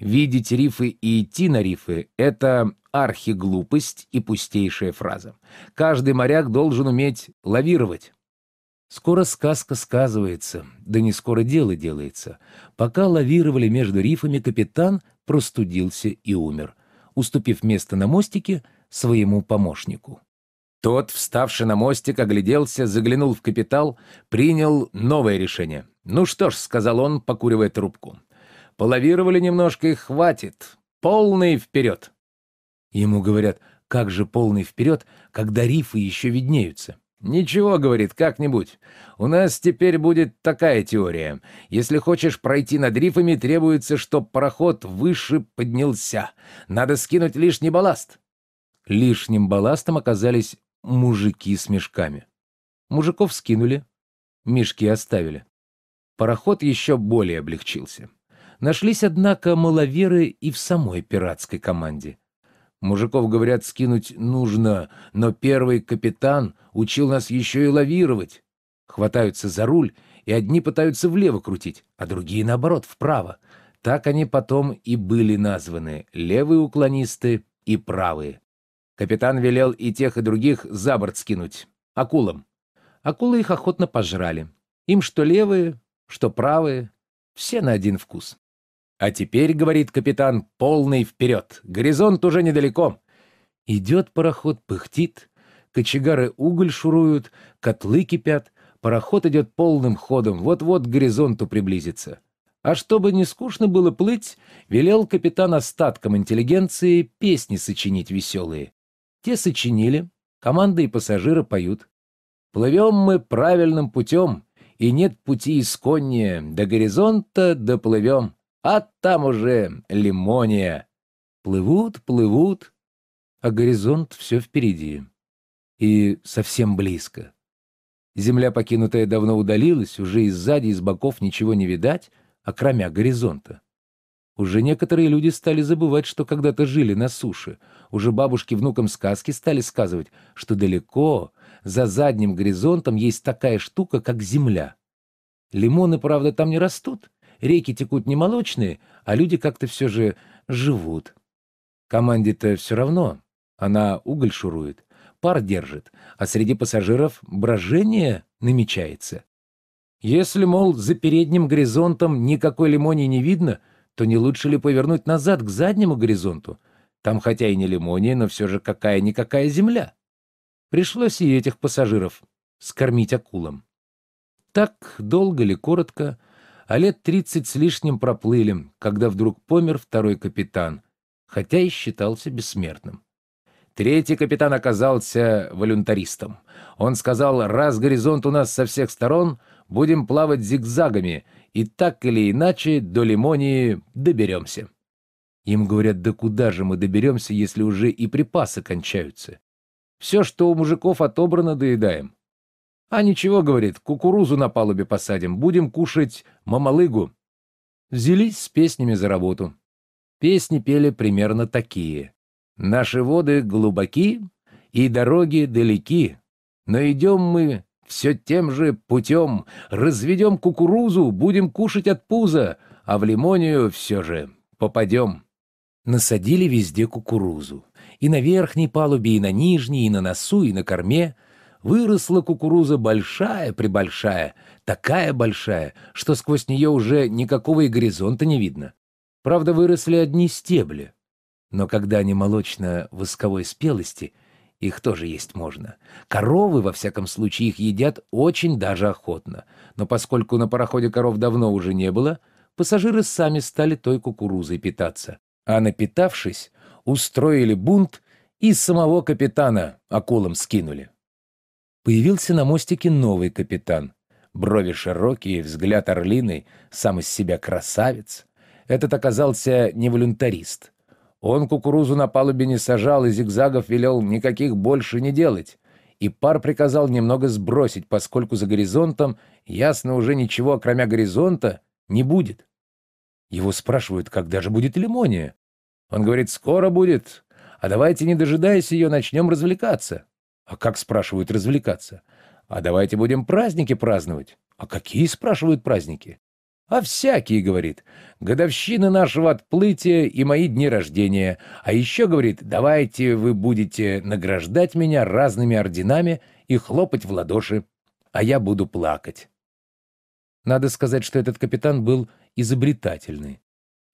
«Видеть рифы и идти на рифы — это архиглупость и пустейшая фраза. Каждый моряк должен уметь лавировать». Скоро сказка сказывается, да не скоро дело делается. Пока лавировали между рифами, капитан простудился и умер, уступив место на мостике своему помощнику. Тот, вставший на мостик, огляделся, заглянул в капитал, принял новое решение. «Ну что ж», — сказал он, покуривая трубку. «Половировали немножко и хватит. Полный вперед!» Ему говорят, как же полный вперед, когда рифы еще виднеются. «Ничего, — говорит, — как-нибудь. У нас теперь будет такая теория. Если хочешь пройти над рифами, требуется, чтоб пароход выше поднялся. Надо скинуть лишний балласт». Лишним балластом оказались мужики с мешками. Мужиков скинули, мешки оставили. Пароход еще более облегчился. Нашлись, однако, маловеры и в самой пиратской команде — Мужиков, говорят, скинуть нужно, но первый капитан учил нас еще и лавировать. Хватаются за руль, и одни пытаются влево крутить, а другие, наоборот, вправо. Так они потом и были названы — левые уклонисты и правые. Капитан велел и тех, и других за борт скинуть. Акулам. Акулы их охотно пожрали. Им что левые, что правые, все на один вкус. А теперь, говорит капитан, полный вперед. Горизонт уже недалеко. Идет пароход, пыхтит. Кочегары уголь шуруют, котлы кипят. Пароход идет полным ходом, вот-вот к горизонту приблизится. А чтобы не скучно было плыть, велел капитан остаткам интеллигенции песни сочинить веселые. Те сочинили, команда и пассажиры поют. «Плывем мы правильным путем, и нет пути исконнее, до горизонта доплывем» а там уже лимония. Плывут, плывут, а горизонт все впереди. И совсем близко. Земля, покинутая, давно удалилась, уже и сзади, и с боков ничего не видать, окромя горизонта. Уже некоторые люди стали забывать, что когда-то жили на суше. Уже бабушки внукам сказки стали сказывать, что далеко, за задним горизонтом, есть такая штука, как земля. Лимоны, правда, там не растут, Реки текут не молочные, а люди как-то все же живут. Команде-то все равно. Она уголь шурует, пар держит, а среди пассажиров брожение намечается. Если, мол, за передним горизонтом никакой лимонии не видно, то не лучше ли повернуть назад к заднему горизонту? Там хотя и не лимония, но все же какая-никакая земля. Пришлось и этих пассажиров скормить акулам. Так долго ли коротко а лет тридцать с лишним проплыли, когда вдруг помер второй капитан, хотя и считался бессмертным. Третий капитан оказался волюнтаристом. Он сказал, раз горизонт у нас со всех сторон, будем плавать зигзагами, и так или иначе до лимонии доберемся. Им говорят, да куда же мы доберемся, если уже и припасы кончаются? Все, что у мужиков отобрано, доедаем. А ничего, говорит, кукурузу на палубе посадим, будем кушать мамалыгу. Взялись с песнями за работу. Песни пели примерно такие. Наши воды глубоки и дороги далеки, но идем мы все тем же путем. Разведем кукурузу, будем кушать от пуза, а в лимонию все же попадем. Насадили везде кукурузу. И на верхней палубе, и на нижней, и на носу, и на корме — Выросла кукуруза большая-пребольшая, такая большая, что сквозь нее уже никакого и горизонта не видно. Правда, выросли одни стебли. Но когда они молочно-восковой спелости, их тоже есть можно. Коровы, во всяком случае, их едят очень даже охотно. Но поскольку на пароходе коров давно уже не было, пассажиры сами стали той кукурузой питаться. А напитавшись, устроили бунт и самого капитана акулам скинули. Появился на мостике новый капитан. Брови широкие, взгляд орлиный, сам из себя красавец. Этот оказался не волюнтарист. Он кукурузу на палубе не сажал и зигзагов велел никаких больше не делать. И пар приказал немного сбросить, поскольку за горизонтом ясно уже ничего, кроме горизонта, не будет. Его спрашивают, когда же будет лимония. Он говорит, скоро будет, а давайте, не дожидаясь ее, начнем развлекаться. А как, спрашивают, развлекаться? А давайте будем праздники праздновать. А какие, спрашивают, праздники? А всякие, говорит, годовщины нашего отплытия и мои дни рождения. А еще, говорит, давайте вы будете награждать меня разными орденами и хлопать в ладоши, а я буду плакать. Надо сказать, что этот капитан был изобретательный.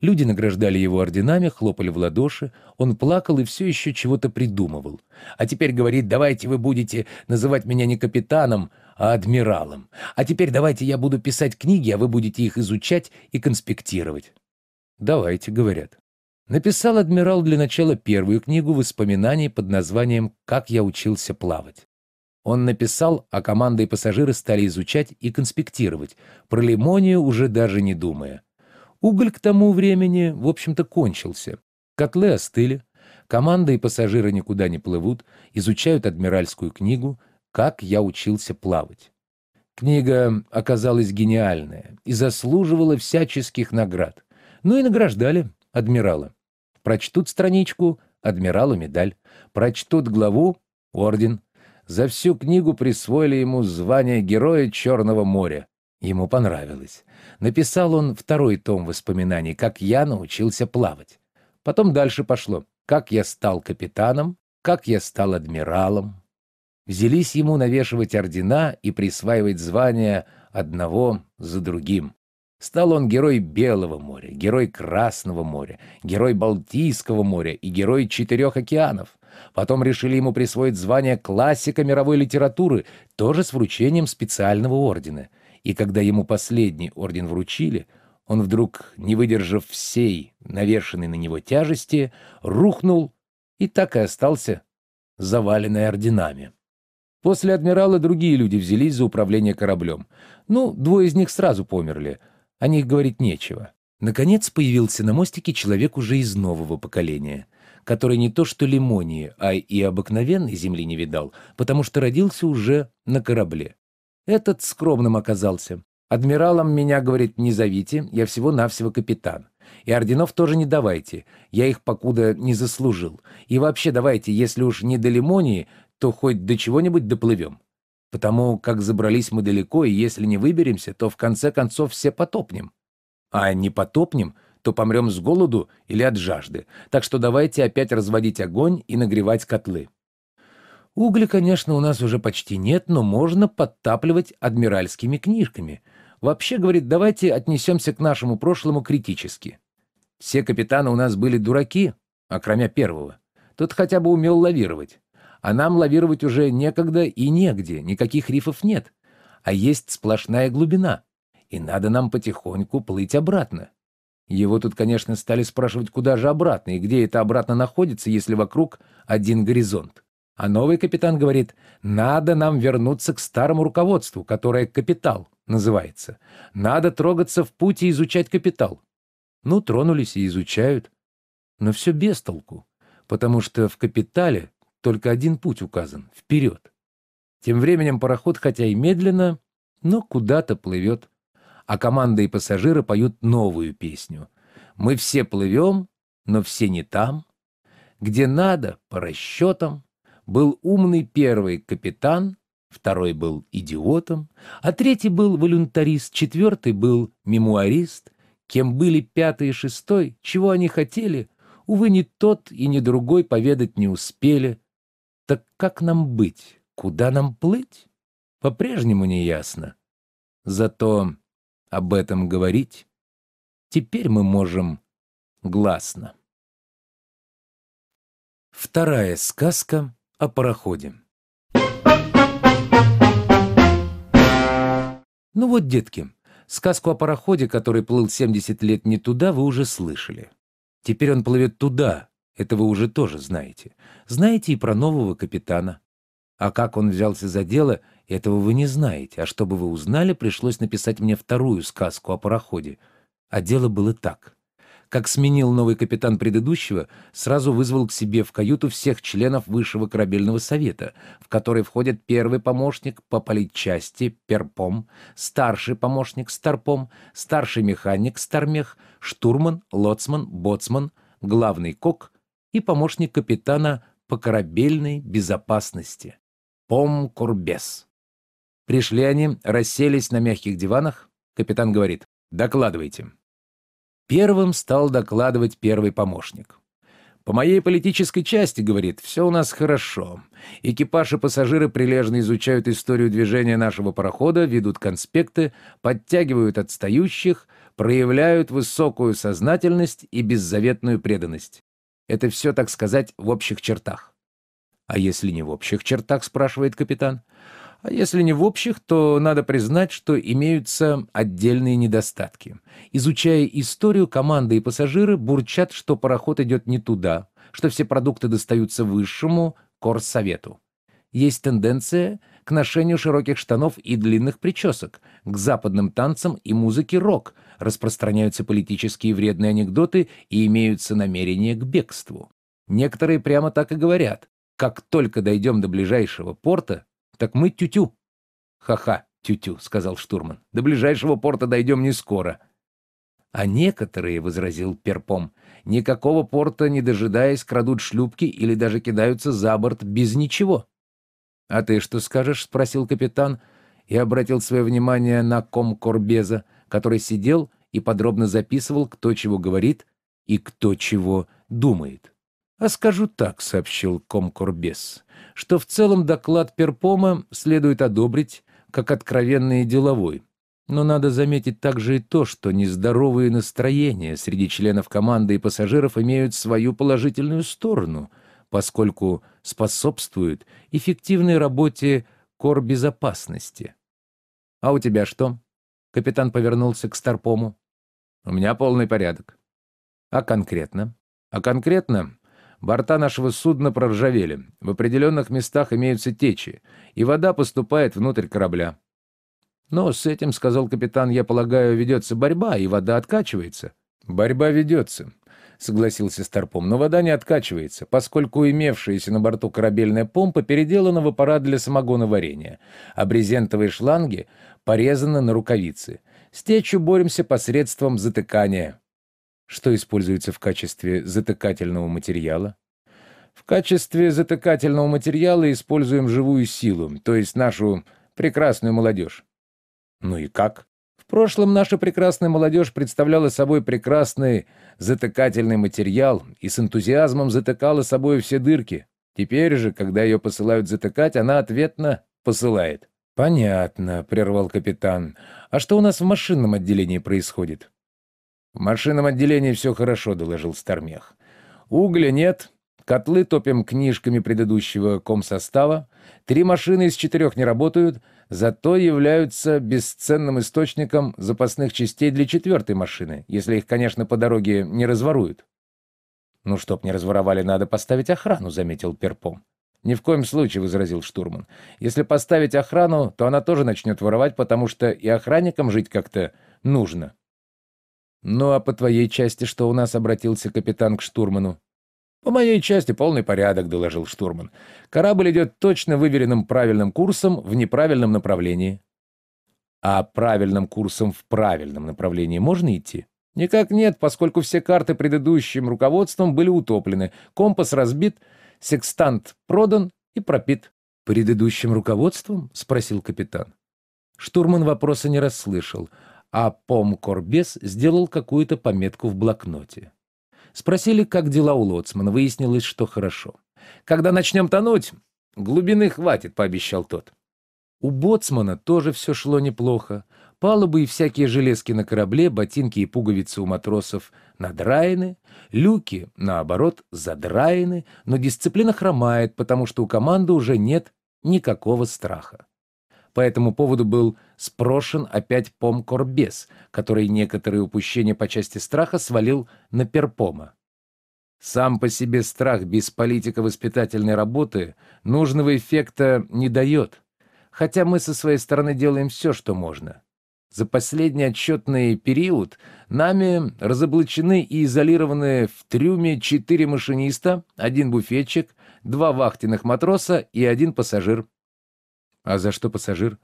Люди награждали его орденами, хлопали в ладоши, он плакал и все еще чего-то придумывал. А теперь говорит, давайте вы будете называть меня не капитаном, а адмиралом. А теперь давайте я буду писать книги, а вы будете их изучать и конспектировать. Давайте, говорят. Написал адмирал для начала первую книгу воспоминаний под названием «Как я учился плавать». Он написал, а команда и пассажиры стали изучать и конспектировать, про лимонию уже даже не думая. Уголь к тому времени, в общем-то, кончился. Котлы остыли, команда и пассажиры никуда не плывут, изучают адмиральскую книгу «Как я учился плавать». Книга оказалась гениальная и заслуживала всяческих наград. Ну и награждали адмирала. Прочтут страничку — адмиралу медаль. Прочтут главу — орден. За всю книгу присвоили ему звание Героя Черного моря. Ему понравилось. Написал он второй том воспоминаний «Как я научился плавать». Потом дальше пошло «Как я стал капитаном», «Как я стал адмиралом». Взялись ему навешивать ордена и присваивать звания одного за другим. Стал он герой Белого моря, герой Красного моря, герой Балтийского моря и герой четырех океанов. Потом решили ему присвоить звание классика мировой литературы, тоже с вручением специального ордена — и когда ему последний орден вручили, он вдруг, не выдержав всей навешенной на него тяжести, рухнул и так и остался заваленный орденами. После адмирала другие люди взялись за управление кораблем. Ну, двое из них сразу померли, о них говорить нечего. Наконец появился на мостике человек уже из нового поколения, который не то что лимонии, а и обыкновенной земли не видал, потому что родился уже на корабле. Этот скромным оказался. Адмиралом меня, говорит, не зовите, я всего-навсего капитан. И орденов тоже не давайте, я их покуда не заслужил. И вообще давайте, если уж не до лимонии, то хоть до чего-нибудь доплывем. Потому как забрались мы далеко, и если не выберемся, то в конце концов все потопнем. А не потопнем, то помрем с голоду или от жажды. Так что давайте опять разводить огонь и нагревать котлы. Угля, конечно, у нас уже почти нет, но можно подтапливать адмиральскими книжками. Вообще, говорит, давайте отнесемся к нашему прошлому критически. Все капитаны у нас были дураки, а кроме первого. Тот хотя бы умел лавировать. А нам лавировать уже некогда и негде, никаких рифов нет. А есть сплошная глубина. И надо нам потихоньку плыть обратно. Его тут, конечно, стали спрашивать, куда же обратно и где это обратно находится, если вокруг один горизонт. А новый капитан говорит, надо нам вернуться к старому руководству, которое «Капитал» называется. Надо трогаться в путь и изучать «Капитал». Ну, тронулись и изучают. Но все без толку, потому что в «Капитале» только один путь указан — вперед. Тем временем пароход, хотя и медленно, но куда-то плывет. А команда и пассажиры поют новую песню. «Мы все плывем, но все не там, где надо, по расчетам, был умный первый капитан, второй был идиотом, а третий был волюнтарист, четвертый был мемуарист, кем были пятый и шестой, чего они хотели, увы, ни тот и ни другой поведать не успели. Так как нам быть? Куда нам плыть? По-прежнему не ясно. Зато об этом говорить теперь мы можем гласно. Вторая сказка о пароходе. Ну вот, детки, сказку о пароходе, который плыл 70 лет не туда, вы уже слышали. Теперь он плывет туда, это вы уже тоже знаете. Знаете и про нового капитана. А как он взялся за дело, этого вы не знаете. А чтобы вы узнали, пришлось написать мне вторую сказку о пароходе. А дело было так. Как сменил новый капитан предыдущего, сразу вызвал к себе в каюту всех членов высшего корабельного совета, в который входят первый помощник по политчасти, перпом, старший помощник, старпом, старший механик, стармех, штурман, лоцман, боцман, главный кок и помощник капитана по корабельной безопасности. Пом Курбес. Пришли они, расселись на мягких диванах. Капитан говорит, докладывайте. Первым стал докладывать первый помощник. «По моей политической части, — говорит, — все у нас хорошо. Экипаж и пассажиры прилежно изучают историю движения нашего парохода, ведут конспекты, подтягивают отстающих, проявляют высокую сознательность и беззаветную преданность. Это все, так сказать, в общих чертах». «А если не в общих чертах?» — спрашивает капитан. А если не в общих, то надо признать, что имеются отдельные недостатки. Изучая историю, команда и пассажиры бурчат, что пароход идет не туда, что все продукты достаются высшему корсовету. Есть тенденция к ношению широких штанов и длинных причесок, к западным танцам и музыке рок, распространяются политические вредные анекдоты и имеются намерения к бегству. Некоторые прямо так и говорят. Как только дойдем до ближайшего порта, так мы тю-тю. Ха-ха, тю-тю, сказал штурман. До ближайшего порта дойдем не скоро. А некоторые, возразил Перпом, никакого порта не дожидаясь, крадут шлюпки или даже кидаются за борт без ничего. А ты что скажешь? спросил капитан и обратил свое внимание на ком Корбеза, который сидел и подробно записывал, кто чего говорит и кто чего думает. «А скажу так», — сообщил комкорбес что в целом доклад Перпома следует одобрить как откровенный и деловой. Но надо заметить также и то, что нездоровые настроения среди членов команды и пассажиров имеют свою положительную сторону, поскольку способствуют эффективной работе кор безопасности. «А у тебя что?» — капитан повернулся к Старпому. «У меня полный порядок». «А конкретно?» «А конкретно Борта нашего судна проржавели, в определенных местах имеются течи, и вода поступает внутрь корабля. Но с этим, сказал капитан, я полагаю, ведется борьба, и вода откачивается. Борьба ведется, согласился Старпом, но вода не откачивается, поскольку имевшаяся на борту корабельная помпа переделана в аппарат для самогоноварения, а брезентовые шланги порезаны на рукавицы. С течью боремся посредством затыкания. Что используется в качестве затыкательного материала? В качестве затыкательного материала используем живую силу, то есть нашу прекрасную молодежь. Ну и как? В прошлом наша прекрасная молодежь представляла собой прекрасный затыкательный материал и с энтузиазмом затыкала собой все дырки. Теперь же, когда ее посылают затыкать, она ответно посылает. «Понятно», — прервал капитан. «А что у нас в машинном отделении происходит?» «В машинном отделении все хорошо», — доложил Стармех. «Угля нет, котлы топим книжками предыдущего комсостава, три машины из четырех не работают, зато являются бесценным источником запасных частей для четвертой машины, если их, конечно, по дороге не разворуют». «Ну, чтоб не разворовали, надо поставить охрану», — заметил Перпом. «Ни в коем случае», — возразил штурман. «Если поставить охрану, то она тоже начнет воровать, потому что и охранникам жить как-то нужно». «Ну а по твоей части что у нас?» — обратился капитан к штурману. «По моей части полный порядок», — доложил штурман. «Корабль идет точно выверенным правильным курсом в неправильном направлении». «А правильным курсом в правильном направлении можно идти?» «Никак нет, поскольку все карты предыдущим руководством были утоплены, компас разбит, секстант продан и пропит». «Предыдущим руководством?» — спросил капитан. Штурман вопроса не расслышал а Пом помкорбес сделал какую-то пометку в блокноте. Спросили, как дела у лоцмана, выяснилось, что хорошо. «Когда начнем тонуть, глубины хватит», — пообещал тот. У боцмана тоже все шло неплохо. Палубы и всякие железки на корабле, ботинки и пуговицы у матросов надраены, люки, наоборот, задраены, но дисциплина хромает, потому что у команды уже нет никакого страха. По этому поводу был спрошен опять пом Корбес, который некоторые упущения по части страха свалил на перпома. Сам по себе страх без политико-воспитательной работы нужного эффекта не дает, хотя мы со своей стороны делаем все, что можно. За последний отчетный период нами разоблачены и изолированы в трюме четыре машиниста, один буфетчик, два вахтенных матроса и один пассажир. А за что пассажир?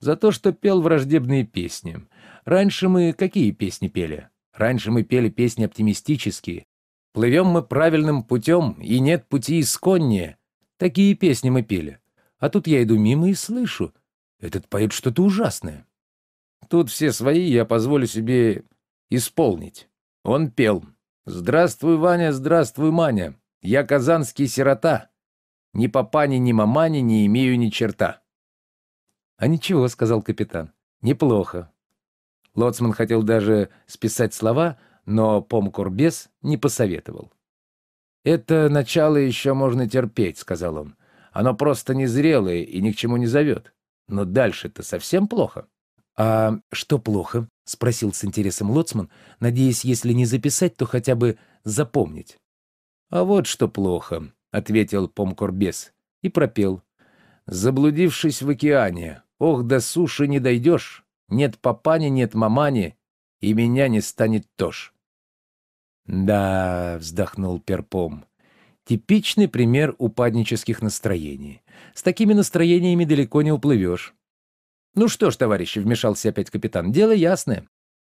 За то, что пел враждебные песни. Раньше мы какие песни пели? Раньше мы пели песни оптимистические. Плывем мы правильным путем, и нет пути исконнее. Такие песни мы пели. А тут я иду мимо и слышу. Этот поет что-то ужасное. Тут все свои, я позволю себе исполнить. Он пел. «Здравствуй, Ваня, здравствуй, Маня. Я казанский сирота. Ни папани, ни мамани не имею ни черта». «А ничего», — сказал капитан. «Неплохо». Лоцман хотел даже списать слова, но помкорбес не посоветовал. «Это начало еще можно терпеть», — сказал он. «Оно просто незрелое и ни к чему не зовет. Но дальше-то совсем плохо». «А что плохо?» — спросил с интересом Лоцман, надеясь, если не записать, то хотя бы запомнить. «А вот что плохо», — ответил помкорбес и пропел. «Заблудившись в океане, Ох, до суши не дойдешь, нет папани, нет мамани, и меня не станет тоже. Да, вздохнул перпом. Типичный пример упаднических настроений. С такими настроениями далеко не уплывешь. Ну что ж, товарищи, вмешался опять капитан, дело ясное.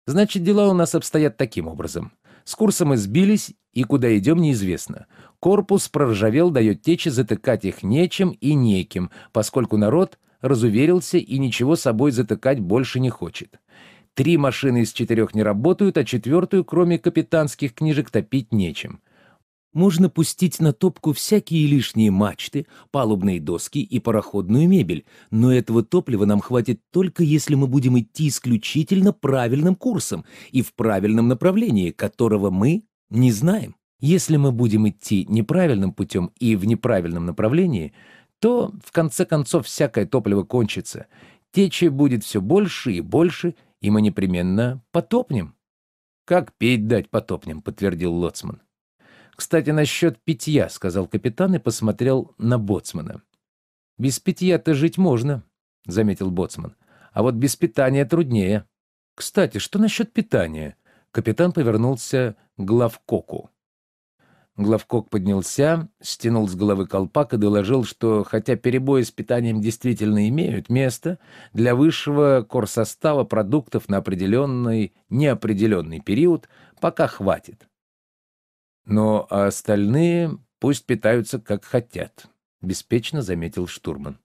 Значит, дела у нас обстоят таким образом. С курсом мы сбились, и куда идем, неизвестно. Корпус проржавел, дает течи, затыкать их нечем и неким, поскольку народ разуверился и ничего собой затыкать больше не хочет. Три машины из четырех не работают, а четвертую, кроме капитанских книжек, топить нечем. Можно пустить на топку всякие лишние мачты, палубные доски и пароходную мебель, но этого топлива нам хватит только если мы будем идти исключительно правильным курсом и в правильном направлении, которого мы не знаем. Если мы будем идти неправильным путем и в неправильном направлении — то, в конце концов, всякое топливо кончится. Течи будет все больше и больше, и мы непременно потопнем. — Как пить дать потопнем, — подтвердил Лоцман. — Кстати, насчет питья, — сказал капитан и посмотрел на Боцмана. — Без питья-то жить можно, — заметил Боцман. — А вот без питания труднее. — Кстати, что насчет питания? Капитан повернулся к главкоку. Главкок поднялся, стянул с головы колпак и доложил, что хотя перебои с питанием действительно имеют место, для высшего корсостава продуктов на определенный, неопределенный период пока хватит. Но остальные пусть питаются как хотят, — беспечно заметил штурман.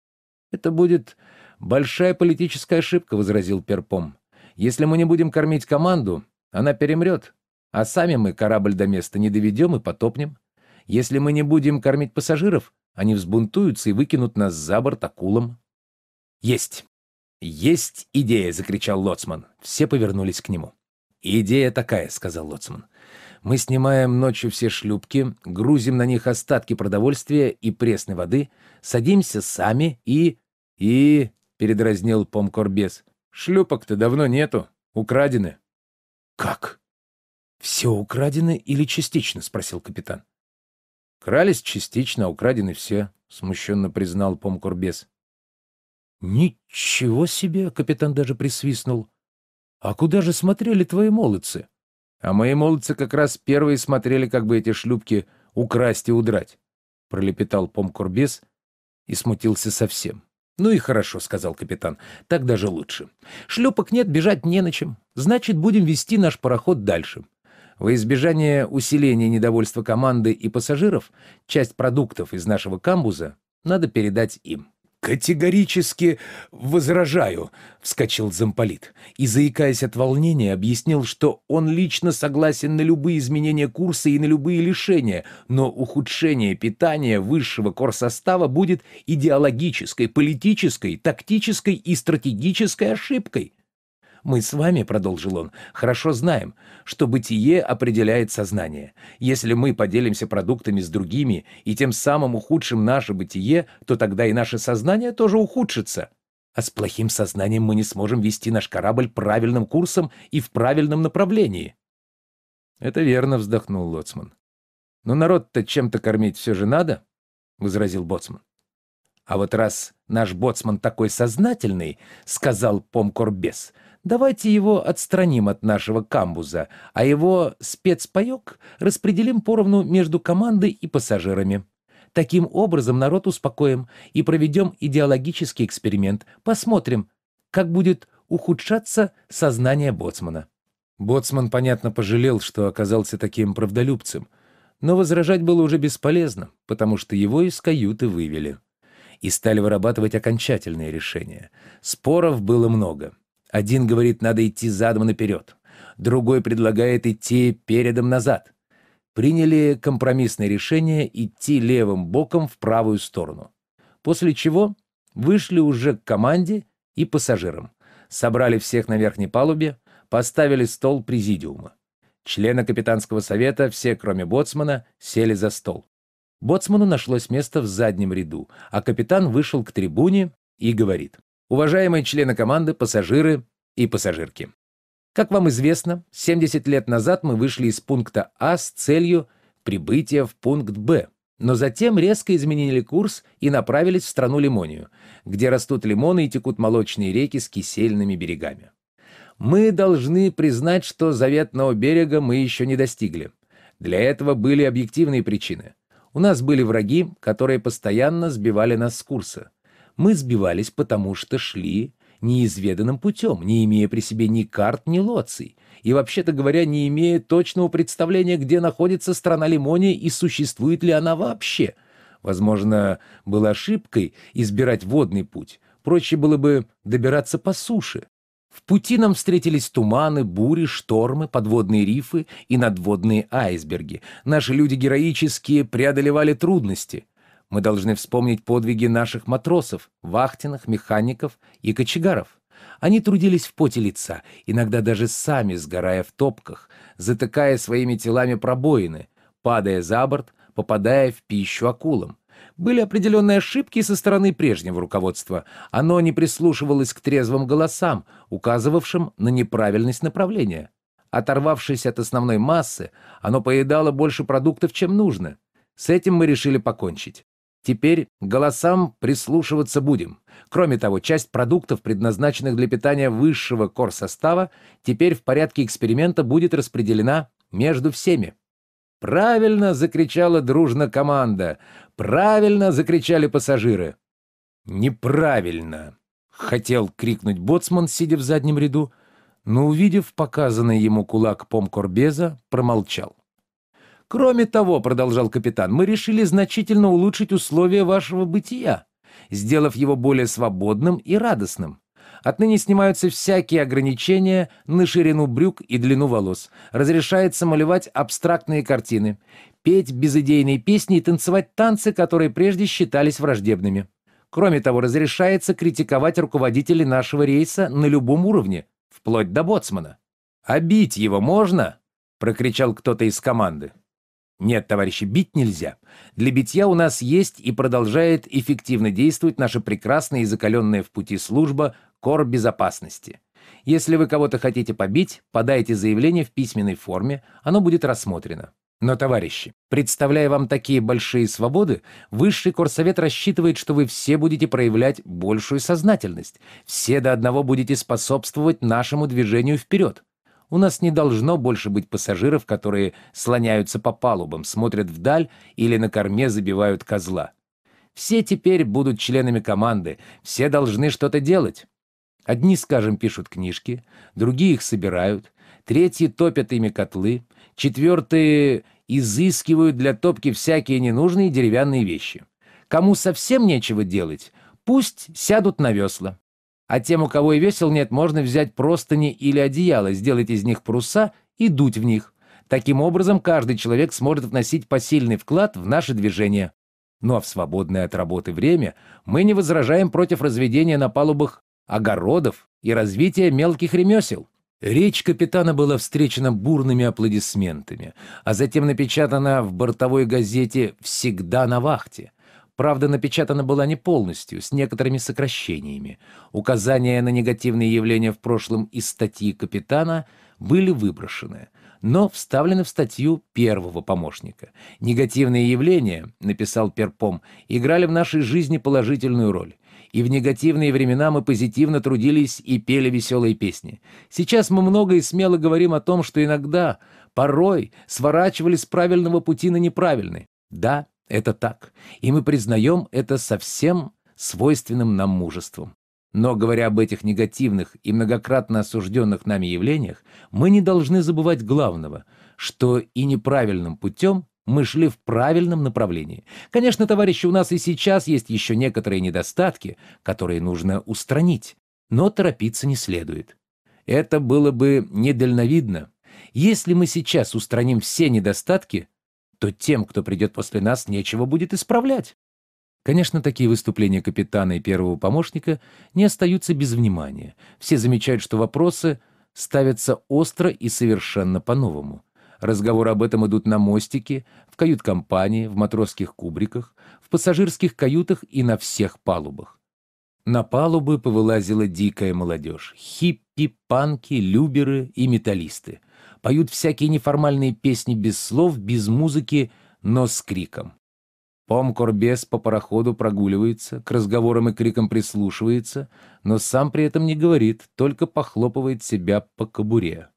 — Это будет большая политическая ошибка, — возразил Перпом. — Если мы не будем кормить команду, она перемрет. — а сами мы корабль до места не доведем и потопнем. Если мы не будем кормить пассажиров, они взбунтуются и выкинут нас за борт акулам. «Есть! Есть идея!» — закричал Лоцман. Все повернулись к нему. «Идея такая», — сказал Лоцман. «Мы снимаем ночью все шлюпки, грузим на них остатки продовольствия и пресной воды, садимся сами и...» «И...» — передразнил помкорбес. «Шлюпок-то давно нету. Украдены». «Как?» «Все украдены или частично?» — спросил капитан. «Крались частично, а украдены все», — смущенно признал помкорбес. «Ничего себе!» — капитан даже присвистнул. «А куда же смотрели твои молодцы?» «А мои молодцы как раз первые смотрели, как бы эти шлюпки украсть и удрать», — пролепетал помкорбес и смутился совсем. «Ну и хорошо», — сказал капитан, — «так даже лучше. Шлюпок нет, бежать не на чем. Значит, будем вести наш пароход дальше. Во избежание усиления недовольства команды и пассажиров, часть продуктов из нашего камбуза надо передать им. «Категорически возражаю», — вскочил замполит и, заикаясь от волнения, объяснил, что он лично согласен на любые изменения курса и на любые лишения, но ухудшение питания высшего корсостава будет идеологической, политической, тактической и стратегической ошибкой. Мы с вами, — продолжил он, — хорошо знаем, что бытие определяет сознание. Если мы поделимся продуктами с другими и тем самым ухудшим наше бытие, то тогда и наше сознание тоже ухудшится. А с плохим сознанием мы не сможем вести наш корабль правильным курсом и в правильном направлении. Это верно, — вздохнул Лоцман. Но народ-то чем-то кормить все же надо, — возразил Боцман. А вот раз наш боцман такой сознательный, — сказал помкорбес, — Давайте его отстраним от нашего камбуза, а его спецпаёк распределим поровну между командой и пассажирами. Таким образом народ успокоим и проведем идеологический эксперимент. Посмотрим, как будет ухудшаться сознание боцмана». Боцман, понятно, пожалел, что оказался таким правдолюбцем. Но возражать было уже бесполезно, потому что его из каюты вывели. И стали вырабатывать окончательное решение. Споров было много. Один говорит, надо идти задом наперед. Другой предлагает идти передом назад. Приняли компромиссное решение идти левым боком в правую сторону. После чего вышли уже к команде и пассажирам. Собрали всех на верхней палубе, поставили стол президиума. Члены капитанского совета, все кроме боцмана, сели за стол. Боцману нашлось место в заднем ряду, а капитан вышел к трибуне и говорит уважаемые члены команды, пассажиры и пассажирки. Как вам известно, 70 лет назад мы вышли из пункта А с целью прибытия в пункт Б, но затем резко изменили курс и направились в страну Лимонию, где растут лимоны и текут молочные реки с кисельными берегами. Мы должны признать, что заветного берега мы еще не достигли. Для этого были объективные причины. У нас были враги, которые постоянно сбивали нас с курса. Мы сбивались, потому что шли неизведанным путем, не имея при себе ни карт, ни лоций, и, вообще-то говоря, не имея точного представления, где находится страна Лимония и существует ли она вообще. Возможно, было ошибкой избирать водный путь, проще было бы добираться по суше. В пути нам встретились туманы, бури, штормы, подводные рифы и надводные айсберги. Наши люди героические преодолевали трудности мы должны вспомнить подвиги наших матросов, вахтенных, механиков и кочегаров. Они трудились в поте лица, иногда даже сами сгорая в топках, затыкая своими телами пробоины, падая за борт, попадая в пищу акулам. Были определенные ошибки со стороны прежнего руководства. Оно не прислушивалось к трезвым голосам, указывавшим на неправильность направления. Оторвавшись от основной массы, оно поедало больше продуктов, чем нужно. С этим мы решили покончить. Теперь голосам прислушиваться будем. Кроме того, часть продуктов, предназначенных для питания высшего корсостава, теперь в порядке эксперимента будет распределена между всеми. «Правильно!» — закричала дружно команда. «Правильно!» — закричали пассажиры. «Неправильно!» — хотел крикнуть боцман, сидя в заднем ряду, но, увидев показанный ему кулак помкорбеза, промолчал. Кроме того, продолжал капитан, мы решили значительно улучшить условия вашего бытия, сделав его более свободным и радостным. Отныне снимаются всякие ограничения на ширину брюк и длину волос. Разрешается малевать абстрактные картины, петь безыдейные песни и танцевать танцы, которые прежде считались враждебными. Кроме того, разрешается критиковать руководителей нашего рейса на любом уровне, вплоть до боцмана. «Обить его можно?» — прокричал кто-то из команды. Нет, товарищи, бить нельзя. Для битья у нас есть и продолжает эффективно действовать наша прекрасная и закаленная в пути служба Кор безопасности. Если вы кого-то хотите побить, подайте заявление в письменной форме, оно будет рассмотрено. Но, товарищи, представляя вам такие большие свободы, Высший Корсовет рассчитывает, что вы все будете проявлять большую сознательность, все до одного будете способствовать нашему движению вперед. У нас не должно больше быть пассажиров, которые слоняются по палубам, смотрят вдаль или на корме забивают козла. Все теперь будут членами команды, все должны что-то делать. Одни, скажем, пишут книжки, другие их собирают, третьи топят ими котлы, четвертые изыскивают для топки всякие ненужные деревянные вещи. Кому совсем нечего делать, пусть сядут на весла. А тем, у кого и весел нет, можно взять простыни или одеяло, сделать из них паруса и дуть в них. Таким образом, каждый человек сможет вносить посильный вклад в наше движение. Ну а в свободное от работы время мы не возражаем против разведения на палубах огородов и развития мелких ремесел. Речь капитана была встречена бурными аплодисментами, а затем напечатана в бортовой газете «Всегда на вахте». Правда, напечатана была не полностью, с некоторыми сокращениями. Указания на негативные явления в прошлом из статьи капитана были выброшены, но вставлены в статью первого помощника. «Негативные явления», — написал Перпом, — «играли в нашей жизни положительную роль и в негативные времена мы позитивно трудились и пели веселые песни. Сейчас мы много и смело говорим о том, что иногда, порой, сворачивали с правильного пути на неправильный. Да, это так. И мы признаем это совсем свойственным нам мужеством. Но, говоря об этих негативных и многократно осужденных нами явлениях, мы не должны забывать главного, что и неправильным путем мы шли в правильном направлении. Конечно, товарищи, у нас и сейчас есть еще некоторые недостатки, которые нужно устранить, но торопиться не следует. Это было бы недальновидно. Если мы сейчас устраним все недостатки, то тем, кто придет после нас, нечего будет исправлять. Конечно, такие выступления капитана и первого помощника не остаются без внимания. Все замечают, что вопросы ставятся остро и совершенно по-новому. Разговоры об этом идут на мостике, в кают-компании, в матросских кубриках, в пассажирских каютах и на всех палубах. На палубы повылазила дикая молодежь — хиппи, панки, люберы и металлисты — поют всякие неформальные песни без слов, без музыки, но с криком. Пом Корбес по пароходу прогуливается, к разговорам и крикам прислушивается, но сам при этом не говорит, только похлопывает себя по кобуре.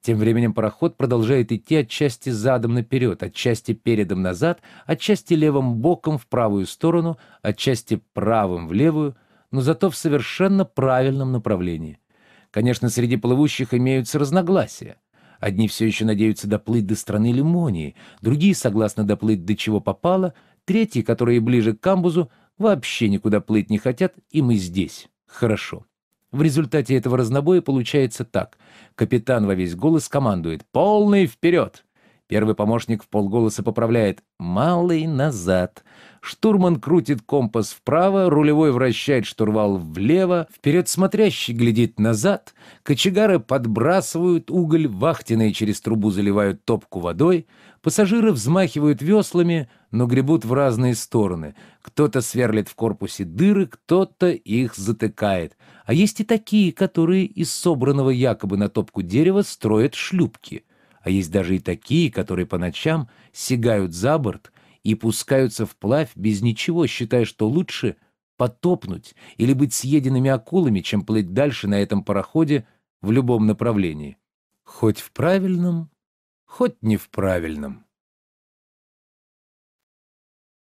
Тем временем пароход продолжает идти отчасти задом наперед, отчасти передом назад, отчасти левым боком в правую сторону, отчасти правым в левую, но зато в совершенно правильном направлении. Конечно, среди плывущих имеются разногласия — Одни все еще надеются доплыть до страны Лимонии, другие согласны доплыть до чего попало, третьи, которые ближе к камбузу, вообще никуда плыть не хотят, и мы здесь. Хорошо. В результате этого разнобоя получается так. Капитан во весь голос командует «Полный вперед!» Первый помощник в полголоса поправляет «Малый назад!» Штурман крутит компас вправо, рулевой вращает штурвал влево, вперед смотрящий глядит назад, кочегары подбрасывают уголь, вахтенные через трубу заливают топку водой, пассажиры взмахивают веслами, но гребут в разные стороны. Кто-то сверлит в корпусе дыры, кто-то их затыкает. А есть и такие, которые из собранного якобы на топку дерева строят шлюпки. А есть даже и такие, которые по ночам сигают за борт — и пускаются вплавь без ничего, считая, что лучше потопнуть или быть съеденными акулами, чем плыть дальше на этом пароходе в любом направлении. Хоть в правильном, хоть не в правильном.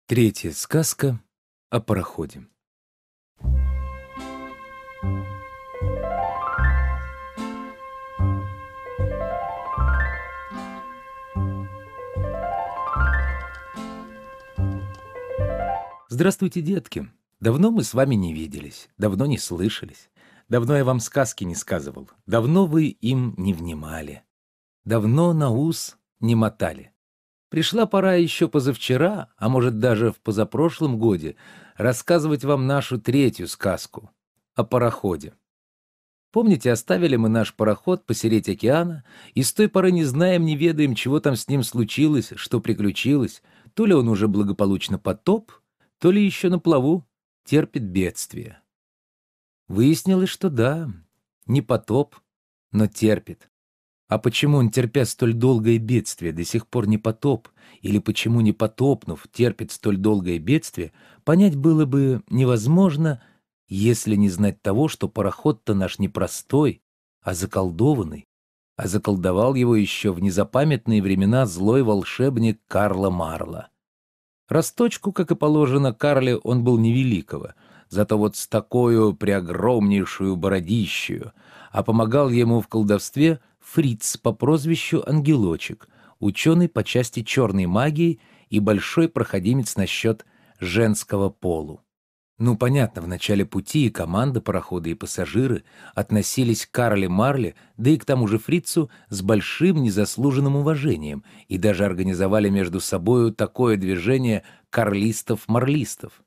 Третья сказка о пароходе. Thank you. Здравствуйте, детки. Давно мы с вами не виделись, давно не слышались. Давно я вам сказки не сказывал, давно вы им не внимали. Давно на ус не мотали. Пришла пора еще позавчера, а может даже в позапрошлом годе, рассказывать вам нашу третью сказку о пароходе. Помните, оставили мы наш пароход посереть океана, и с той поры не знаем, не ведаем, чего там с ним случилось, что приключилось, то ли он уже благополучно потоп, то ли еще на плаву, терпит бедствие. Выяснилось, что да, не потоп, но терпит. А почему он, терпя столь долгое бедствие, до сих пор не потоп, или почему, не потопнув, терпит столь долгое бедствие, понять было бы невозможно, если не знать того, что пароход-то наш не простой, а заколдованный, а заколдовал его еще в незапамятные времена злой волшебник Карла Марла. Росточку, как и положено Карле, он был невеликого, зато вот с такую преогромнейшую бородищую, а помогал ему в колдовстве фриц по прозвищу Ангелочек, ученый по части черной магии и большой проходимец насчет женского полу. Ну, понятно, в начале пути и команда, пароходы и пассажиры относились к Карле Марле, да и к тому же фрицу, с большим незаслуженным уважением, и даже организовали между собою такое движение «карлистов-марлистов».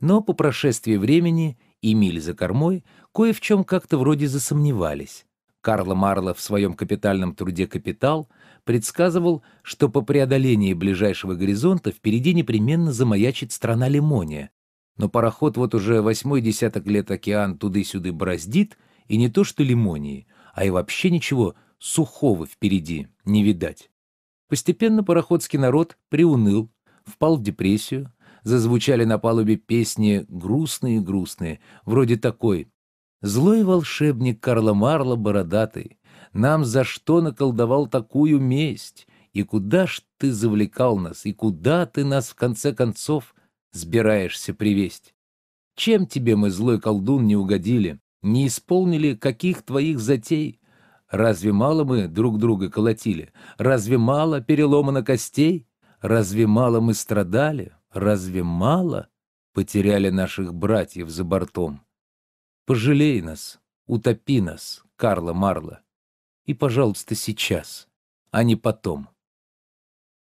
Но по прошествии времени и миль за кормой кое в чем как-то вроде засомневались. Карла Марла в своем капитальном труде «Капитал» предсказывал, что по преодолении ближайшего горизонта впереди непременно замаячит страна Лимония, но пароход вот уже восьмой десяток лет океан туды-сюды бороздит, и не то что лимонии, а и вообще ничего сухого впереди не видать. Постепенно пароходский народ приуныл, впал в депрессию, зазвучали на палубе песни грустные-грустные, вроде такой «Злой волшебник Карла Марла бородатый, нам за что наколдовал такую месть? И куда ж ты завлекал нас? И куда ты нас, в конце концов, сбираешься привесть? Чем тебе мы, злой колдун, не угодили, не исполнили каких твоих затей? Разве мало мы друг друга колотили? Разве мало переломано костей? Разве мало мы страдали? Разве мало потеряли наших братьев за бортом? Пожалей нас, утопи нас, Карла Марла. И, пожалуйста, сейчас, а не потом.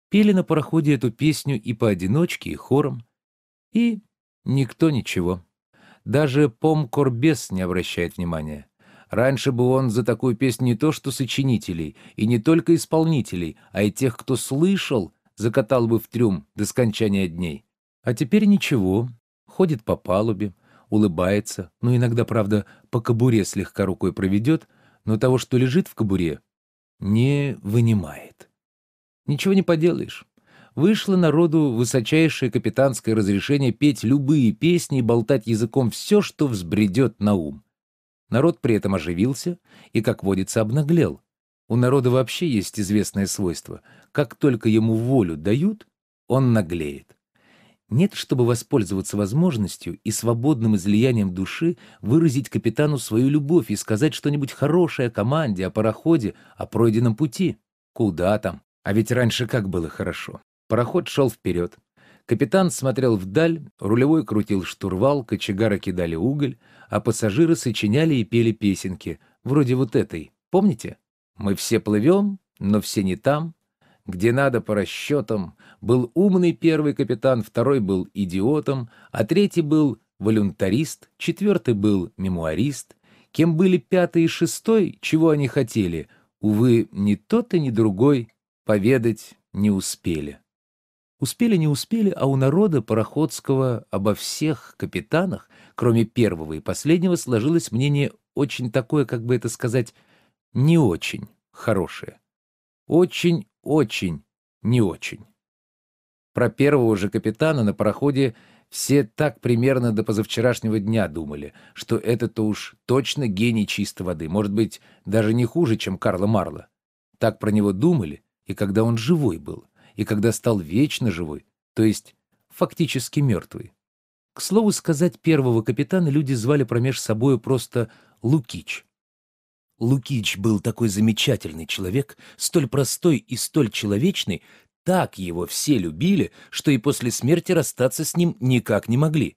Пели на пароходе эту песню и поодиночке, и хором. И никто ничего. Даже Пом помкорбес не обращает внимания. Раньше бы он за такую песню не то что сочинителей, и не только исполнителей, а и тех, кто слышал, закатал бы в трюм до скончания дней. А теперь ничего, ходит по палубе, улыбается, но ну, иногда, правда, по кобуре слегка рукой проведет, но того, что лежит в кобуре, не вынимает. Ничего не поделаешь вышло народу высочайшее капитанское разрешение петь любые песни и болтать языком все, что взбредет на ум. Народ при этом оживился и, как водится, обнаглел. У народа вообще есть известное свойство. Как только ему волю дают, он наглеет. Нет, чтобы воспользоваться возможностью и свободным излиянием души выразить капитану свою любовь и сказать что-нибудь хорошее о команде, о пароходе, о пройденном пути. Куда там? А ведь раньше как было хорошо. Пароход шел вперед. Капитан смотрел вдаль, рулевой крутил штурвал, кочегары кидали уголь, а пассажиры сочиняли и пели песенки, вроде вот этой, помните? «Мы все плывем, но все не там, где надо по расчетам. Был умный первый капитан, второй был идиотом, а третий был волюнтарист, четвертый был мемуарист. Кем были пятый и шестой, чего они хотели, увы, ни тот и ни другой поведать не успели». Успели не успели, а у народа Пароходского обо всех капитанах, кроме первого и последнего, сложилось мнение очень такое, как бы это сказать, не очень хорошее. Очень-очень не очень. Про первого же капитана на пароходе все так примерно до позавчерашнего дня думали, что это-то уж точно гений чистой воды, может быть, даже не хуже, чем Карла Марла. Так про него думали, и когда он живой был и когда стал вечно живой, то есть фактически мертвый. К слову сказать, первого капитана люди звали промеж собою просто Лукич. Лукич был такой замечательный человек, столь простой и столь человечный, так его все любили, что и после смерти расстаться с ним никак не могли.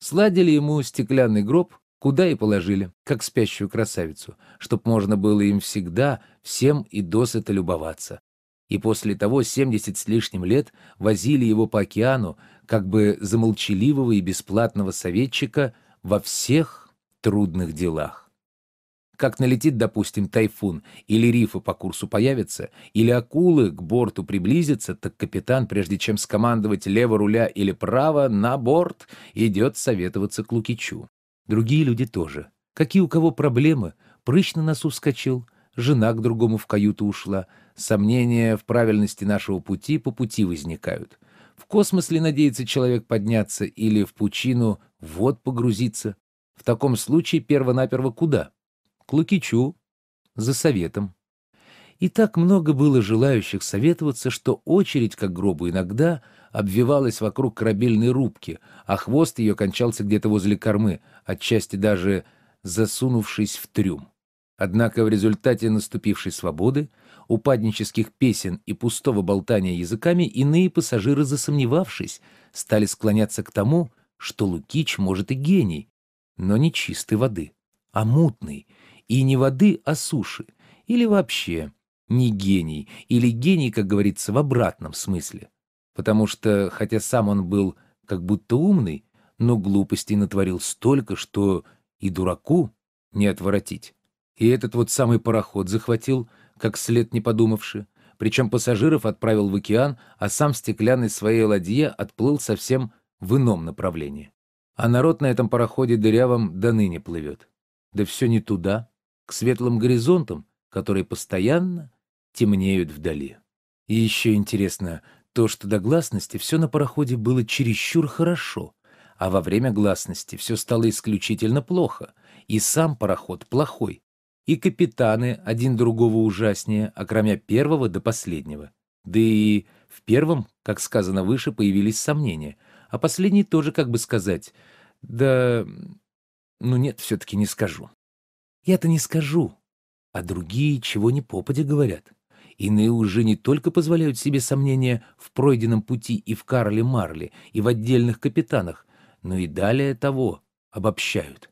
Сладили ему стеклянный гроб, куда и положили, как спящую красавицу, чтоб можно было им всегда, всем и досыта любоваться и после того 70 с лишним лет возили его по океану как бы замолчаливого и бесплатного советчика во всех трудных делах. Как налетит, допустим, тайфун, или рифы по курсу появятся, или акулы к борту приблизятся, так капитан, прежде чем скомандовать лево руля или право, на борт идет советоваться к Лукичу. Другие люди тоже. Какие у кого проблемы? Прыщ на носу вскочил, жена к другому в каюту ушла — Сомнения в правильности нашего пути по пути возникают. В космос ли надеется человек подняться или в пучину вот погрузиться? В таком случае первонаперво куда? К Лукичу. За советом. И так много было желающих советоваться, что очередь, как гробу иногда, обвивалась вокруг корабельной рубки, а хвост ее кончался где-то возле кормы, отчасти даже засунувшись в трюм. Однако в результате наступившей свободы упаднических песен и пустого болтания языками, иные пассажиры, засомневавшись, стали склоняться к тому, что Лукич может и гений, но не чистой воды, а мутный, и не воды, а суши, или вообще не гений, или гений, как говорится, в обратном смысле. Потому что, хотя сам он был как будто умный, но глупостей натворил столько, что и дураку не отворотить. И этот вот самый пароход захватил — как след не подумавши, причем пассажиров отправил в океан, а сам в стеклянной своей ладье отплыл совсем в ином направлении. А народ на этом пароходе дырявом до ныне плывет. Да все не туда, к светлым горизонтам, которые постоянно темнеют вдали. И еще интересно то, что до гласности все на пароходе было чересчур хорошо, а во время гласности все стало исключительно плохо, и сам пароход плохой, и капитаны один другого ужаснее, окромя первого до последнего. Да и в первом, как сказано выше, появились сомнения, а последний тоже, как бы сказать, да... Ну нет, все-таки не скажу. Я-то не скажу, а другие чего ни попадя говорят. Иные уже не только позволяют себе сомнения в пройденном пути и в Карле Марле и в отдельных капитанах, но и далее того обобщают.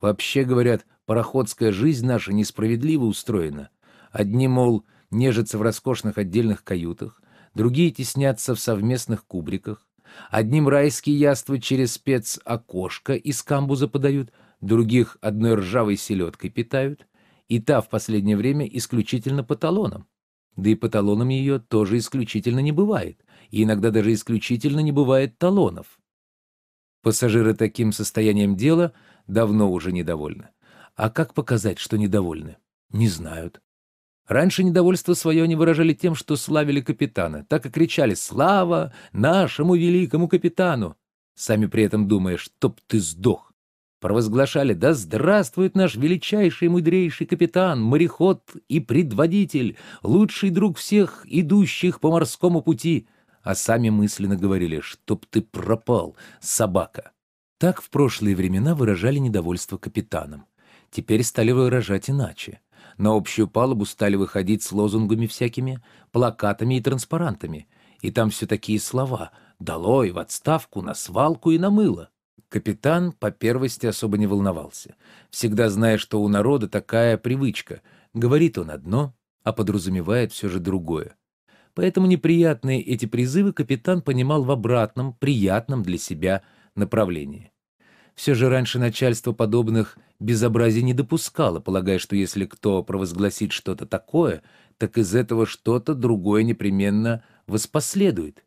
Вообще говорят, Пароходская жизнь наша несправедливо устроена. Одни, мол, нежатся в роскошных отдельных каютах, другие теснятся в совместных кубриках. Одним райские яства через спецокошко из камбуза подают, других одной ржавой селедкой питают, и та в последнее время исключительно по талонам. Да и по талонам ее тоже исключительно не бывает, и иногда даже исключительно не бывает талонов. Пассажиры таким состоянием дела давно уже недовольны. А как показать, что недовольны? Не знают. Раньше недовольство свое они выражали тем, что славили капитана. Так и кричали «Слава нашему великому капитану!» Сами при этом думая «Чтоб ты сдох!» Провозглашали «Да здравствует наш величайший и мудрейший капитан, мореход и предводитель, лучший друг всех идущих по морскому пути!» А сами мысленно говорили «Чтоб ты пропал, собака!» Так в прошлые времена выражали недовольство капитаном теперь стали выражать иначе. На общую палубу стали выходить с лозунгами всякими, плакатами и транспарантами. И там все такие слова «долой», «в отставку», «на свалку» и «на мыло». Капитан по первости особо не волновался, всегда зная, что у народа такая привычка. Говорит он одно, а подразумевает все же другое. Поэтому неприятные эти призывы капитан понимал в обратном, приятном для себя направлении. Все же раньше начальство подобных безобразий не допускало, полагая, что если кто провозгласит что-то такое, так из этого что-то другое непременно воспоследует.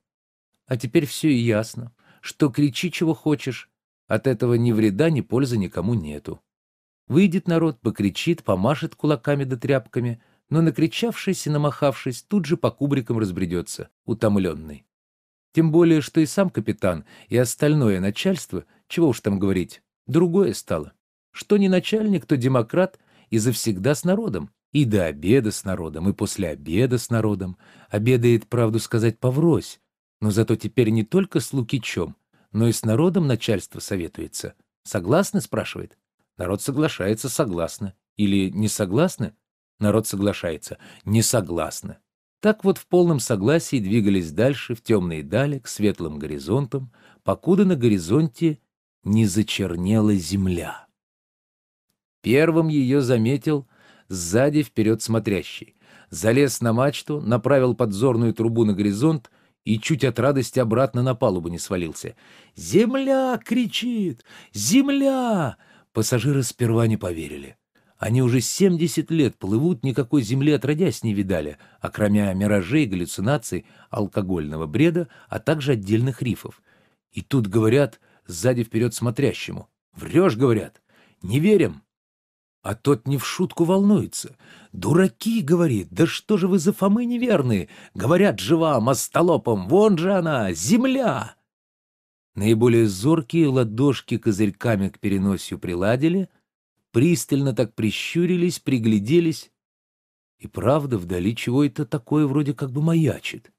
А теперь все и ясно, что кричи, чего хочешь, от этого ни вреда, ни пользы никому нету. Выйдет народ, покричит, помашет кулаками да тряпками, но накричавшись и намахавшись, тут же по кубрикам разбредется, утомленный. Тем более, что и сам капитан, и остальное начальство — чего уж там говорить, другое стало. Что не начальник, то демократ и завсегда с народом. И до обеда с народом, и после обеда с народом. Обедает, правду сказать, поврось. Но зато теперь не только с Лукичем, но и с народом начальство советуется. «Согласны?» — спрашивает. Народ соглашается «согласно». Или «не согласны?» Народ соглашается «не согласны». Так вот в полном согласии двигались дальше в темные дали к светлым горизонтам, покуда на горизонте не зачернела земля. Первым ее заметил сзади вперед смотрящий. Залез на мачту, направил подзорную трубу на горизонт и чуть от радости обратно на палубу не свалился. «Земля!» — кричит. «Земля!» Пассажиры сперва не поверили. Они уже 70 лет плывут, никакой земли отродясь не видали, а кроме миражей, галлюцинаций, алкогольного бреда, а также отдельных рифов. И тут, говорят, сзади вперед смотрящему. «Врешь, — говорят, — не верим!» А тот не в шутку волнуется. «Дураки!» — говорит. «Да что же вы за Фомы неверные?» Говорят же вам, остолопом, вон же она, земля! Наиболее зоркие ладошки козырьками к переносию приладили, пристально так прищурились, пригляделись. И правда, вдали чего это такое вроде как бы маячит.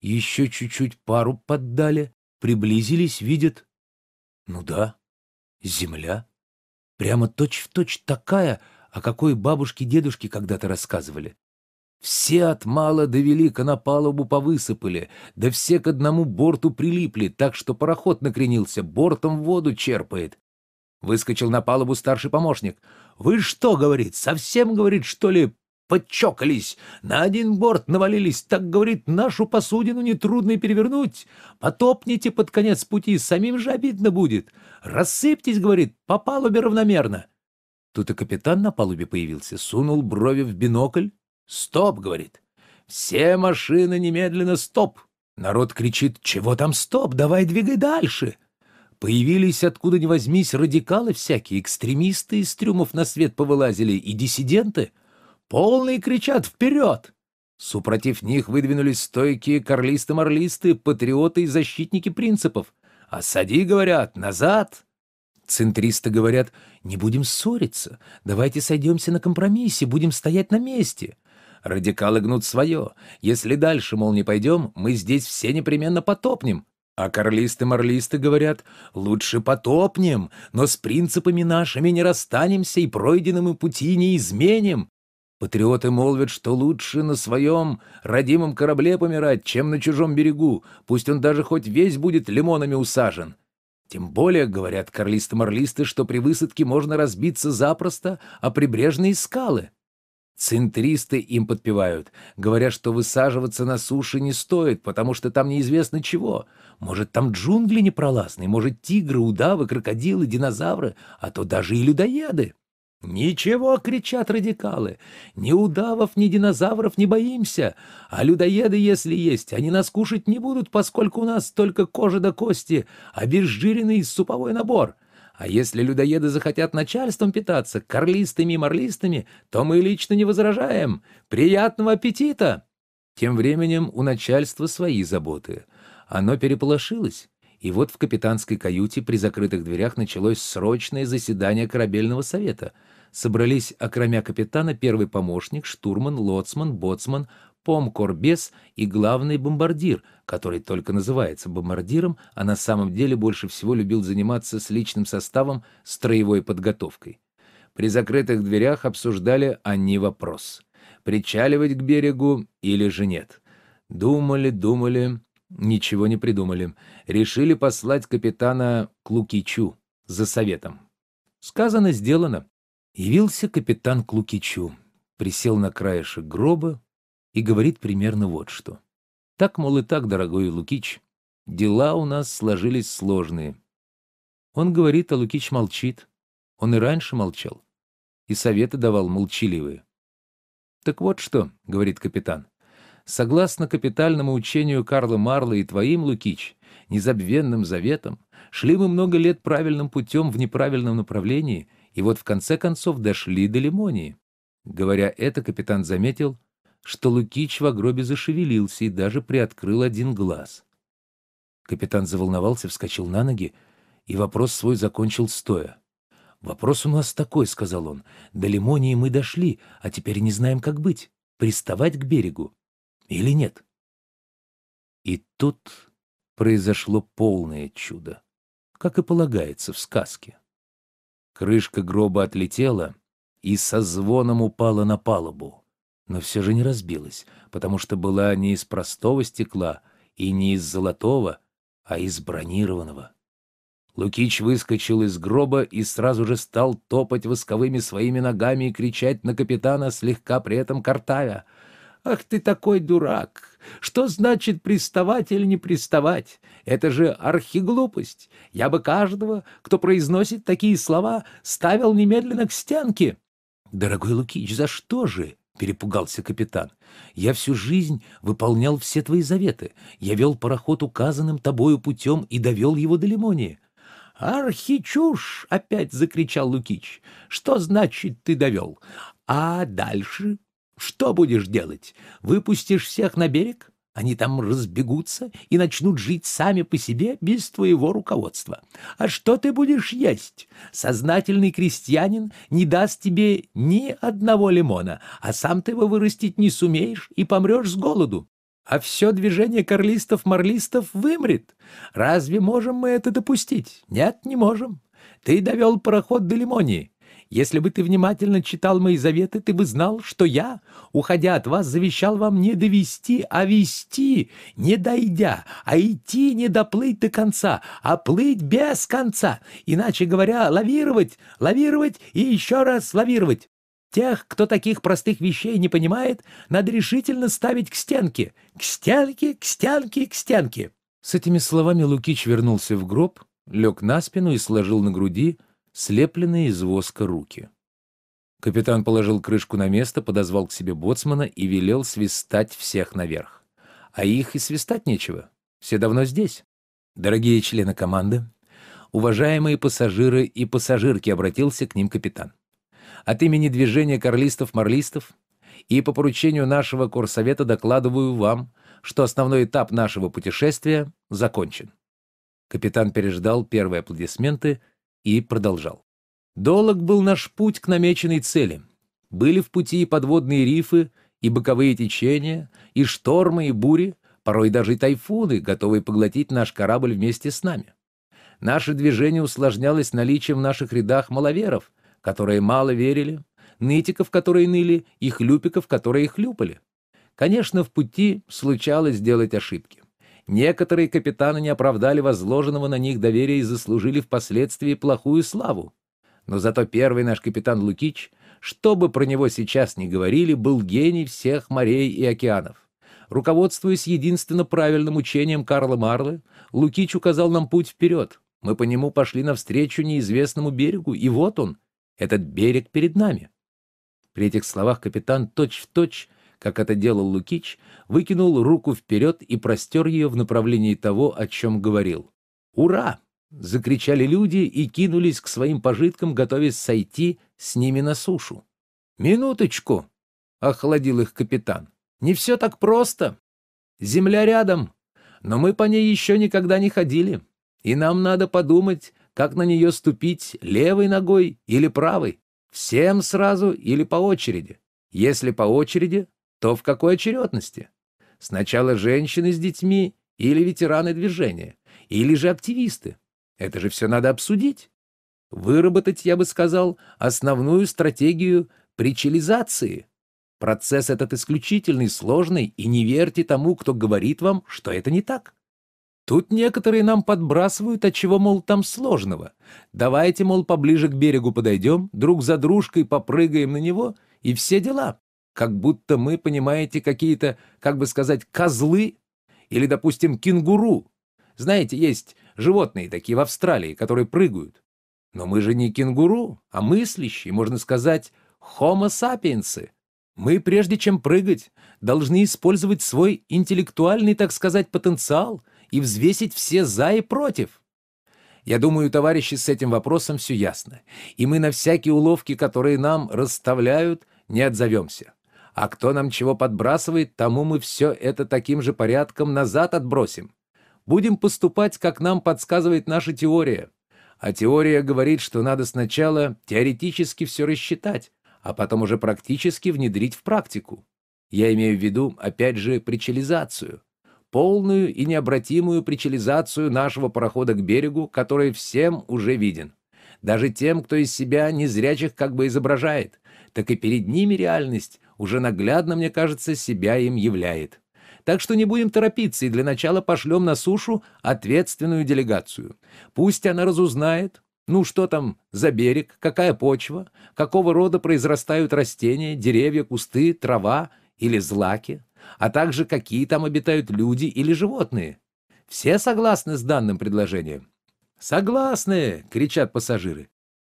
Еще чуть-чуть пару поддали, приблизились, видят ну да, земля. Прямо точь-в-точь точь такая, о какой бабушки-дедушки когда-то рассказывали. Все от мала до велика на палубу повысыпали, да все к одному борту прилипли, так что пароход накренился, бортом воду черпает. Выскочил на палубу старший помощник. «Вы что, — говорит, — совсем, — говорит, что ли, подчокались. На один борт навалились, так говорит, нашу посудину нетрудно перевернуть. Потопните под конец пути, самим же обидно будет. Рассыпьтесь, говорит, по палубе равномерно. Тут и капитан на палубе появился, сунул брови в бинокль. «Стоп!» — говорит. «Все машины немедленно стоп!» Народ кричит «Чего там стоп? Давай двигай дальше!» Появились откуда ни возьмись радикалы всякие, экстремисты из трюмов на свет повылазили и диссиденты — Полные кричат «Вперед!» Супротив них выдвинулись стойкие карлисты-марлисты, патриоты и защитники принципов. А сади говорят, «назад!» Центристы говорят «не будем ссориться, давайте сойдемся на компромиссе, будем стоять на месте». Радикалы гнут свое. Если дальше, мол, не пойдем, мы здесь все непременно потопнем. А карлисты-марлисты говорят, лучше потопнем, но с принципами нашими не расстанемся и пройденному пути не изменим. Патриоты молвят, что лучше на своем родимом корабле помирать, чем на чужом берегу, пусть он даже хоть весь будет лимонами усажен. Тем более, говорят карлисты-марлисты, что при высадке можно разбиться запросто, а прибрежные скалы. Центристы им подпевают, говоря, что высаживаться на суше не стоит, потому что там неизвестно чего. Может, там джунгли непролазные, может, тигры, удавы, крокодилы, динозавры, а то даже и людоеды. «Ничего!» — кричат радикалы. «Ни удавов, ни динозавров не боимся, а людоеды, если есть, они нас кушать не будут, поскольку у нас только кожа до кости, обезжиренный суповой набор. А если людоеды захотят начальством питаться, корлистыми и морлистыми, то мы лично не возражаем. Приятного аппетита!» Тем временем у начальства свои заботы. Оно переполошилось. И вот в капитанской каюте при закрытых дверях началось срочное заседание корабельного совета — собрались, окромя капитана, первый помощник, штурман, лоцман, боцман, помкорбес и главный бомбардир, который только называется бомбардиром, а на самом деле больше всего любил заниматься с личным составом строевой подготовкой. При закрытых дверях обсуждали они вопрос, причаливать к берегу или же нет. Думали, думали, ничего не придумали. Решили послать капитана к Лукичу за советом. Сказано, сделано. Явился капитан к Лукичу, присел на краешек гроба и говорит примерно вот что. «Так, мол, и так, дорогой Лукич, дела у нас сложились сложные». Он говорит, а Лукич молчит. Он и раньше молчал. И советы давал молчаливые. «Так вот что», — говорит капитан, — «согласно капитальному учению Карла Марла и твоим, Лукич, незабвенным заветом, шли мы много лет правильным путем в неправильном направлении — и вот в конце концов дошли до лимонии. Говоря это, капитан заметил, что Лукич в гробе зашевелился и даже приоткрыл один глаз. Капитан заволновался, вскочил на ноги и вопрос свой закончил стоя. «Вопрос у нас такой», — сказал он. «До лимонии мы дошли, а теперь не знаем, как быть. Приставать к берегу или нет?» И тут произошло полное чудо, как и полагается в сказке. Крышка гроба отлетела и со звоном упала на палубу, но все же не разбилась, потому что была не из простого стекла и не из золотого, а из бронированного. Лукич выскочил из гроба и сразу же стал топать восковыми своими ногами и кричать на капитана, слегка при этом картавя — «Ах ты такой дурак! Что значит приставать или не приставать? Это же архиглупость! Я бы каждого, кто произносит такие слова, ставил немедленно к стенке!» «Дорогой Лукич, за что же?» — перепугался капитан. «Я всю жизнь выполнял все твои заветы. Я вел пароход указанным тобою путем и довел его до лимонии». «Архичушь!» — опять закричал Лукич. «Что значит ты довел? А дальше? Что будешь делать? Выпустишь всех на берег? Они там разбегутся и начнут жить сами по себе без твоего руководства. А что ты будешь есть? Сознательный крестьянин не даст тебе ни одного лимона, а сам ты его вырастить не сумеешь и помрешь с голоду. А все движение карлистов-марлистов вымрет. Разве можем мы это допустить? Нет, не можем. Ты довел пароход до лимонии. Если бы ты внимательно читал мои заветы, ты бы знал, что я, уходя от вас, завещал вам не довести, а вести, не дойдя, а идти не доплыть до конца, а плыть без конца, иначе говоря, лавировать, лавировать и еще раз лавировать. Тех, кто таких простых вещей не понимает, надо решительно ставить к стенке. К стенке, к стенке, к стенке. С этими словами Лукич вернулся в гроб, лег на спину и сложил на груди слепленные из воска руки. Капитан положил крышку на место, подозвал к себе боцмана и велел свистать всех наверх. А их и свистать нечего. Все давно здесь. Дорогие члены команды, уважаемые пассажиры и пассажирки, обратился к ним капитан. От имени движения карлистов-марлистов и по поручению нашего корсовета докладываю вам, что основной этап нашего путешествия закончен. Капитан переждал первые аплодисменты — и продолжал. Долог был наш путь к намеченной цели. Были в пути и подводные рифы, и боковые течения, и штормы, и бури, порой даже и тайфуны, готовые поглотить наш корабль вместе с нами. Наше движение усложнялось наличием в наших рядах маловеров, которые мало верили, нытиков, которые ныли, и хлюпиков, которые хлюпали. Конечно, в пути случалось делать ошибки. Некоторые капитаны не оправдали возложенного на них доверия и заслужили впоследствии плохую славу. Но зато первый наш капитан Лукич, что бы про него сейчас ни говорили, был гений всех морей и океанов. Руководствуясь единственно правильным учением Карла Марлы, Лукич указал нам путь вперед. Мы по нему пошли навстречу неизвестному берегу, и вот он, этот берег перед нами. При этих словах капитан точь-в-точь точь как это делал Лукич, выкинул руку вперед и простер ее в направлении того, о чем говорил. «Ура!» — закричали люди и кинулись к своим пожиткам, готовясь сойти с ними на сушу. «Минуточку!» — охладил их капитан. «Не все так просто. Земля рядом, но мы по ней еще никогда не ходили, и нам надо подумать, как на нее ступить левой ногой или правой, всем сразу или по очереди. Если по очереди, то в какой очередности? Сначала женщины с детьми или ветераны движения, или же активисты. Это же все надо обсудить. Выработать, я бы сказал, основную стратегию причализации. Процесс этот исключительный, сложный, и не верьте тому, кто говорит вам, что это не так. Тут некоторые нам подбрасывают, от чего, мол, там сложного. Давайте, мол, поближе к берегу подойдем, друг за дружкой попрыгаем на него, и все дела как будто мы, понимаете, какие-то, как бы сказать, козлы или, допустим, кенгуру. Знаете, есть животные такие в Австралии, которые прыгают. Но мы же не кенгуру, а мыслящие, можно сказать, homo сапиенсы Мы, прежде чем прыгать, должны использовать свой интеллектуальный, так сказать, потенциал и взвесить все «за» и «против». Я думаю, товарищи, с этим вопросом все ясно, и мы на всякие уловки, которые нам расставляют, не отзовемся. А кто нам чего подбрасывает, тому мы все это таким же порядком назад отбросим. Будем поступать, как нам подсказывает наша теория. А теория говорит, что надо сначала теоретически все рассчитать, а потом уже практически внедрить в практику. Я имею в виду, опять же, причализацию. Полную и необратимую причализацию нашего парохода к берегу, который всем уже виден. Даже тем, кто из себя незрячих как бы изображает. Так и перед ними реальность уже наглядно, мне кажется, себя им являет. Так что не будем торопиться и для начала пошлем на сушу ответственную делегацию. Пусть она разузнает, ну что там за берег, какая почва, какого рода произрастают растения, деревья, кусты, трава или злаки, а также какие там обитают люди или животные. Все согласны с данным предложением? «Согласны!» — кричат пассажиры.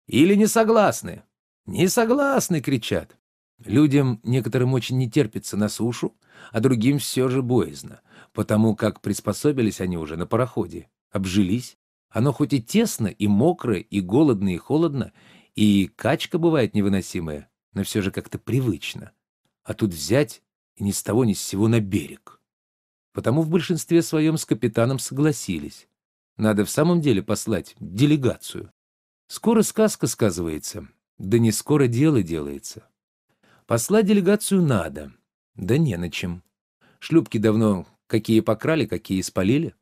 «Или не согласны?» «Не согласны!» — кричат. Людям некоторым очень не терпится на сушу, а другим все же боязно, потому как приспособились они уже на пароходе, обжились. Оно хоть и тесно, и мокро, и голодно, и холодно, и качка бывает невыносимая, но все же как-то привычно. А тут взять и ни с того ни с сего на берег. Потому в большинстве своем с капитаном согласились. Надо в самом деле послать делегацию. Скоро сказка сказывается, да не скоро дело делается. Послать делегацию надо. Да не на чем. Шлюпки давно какие покрали, какие спалили.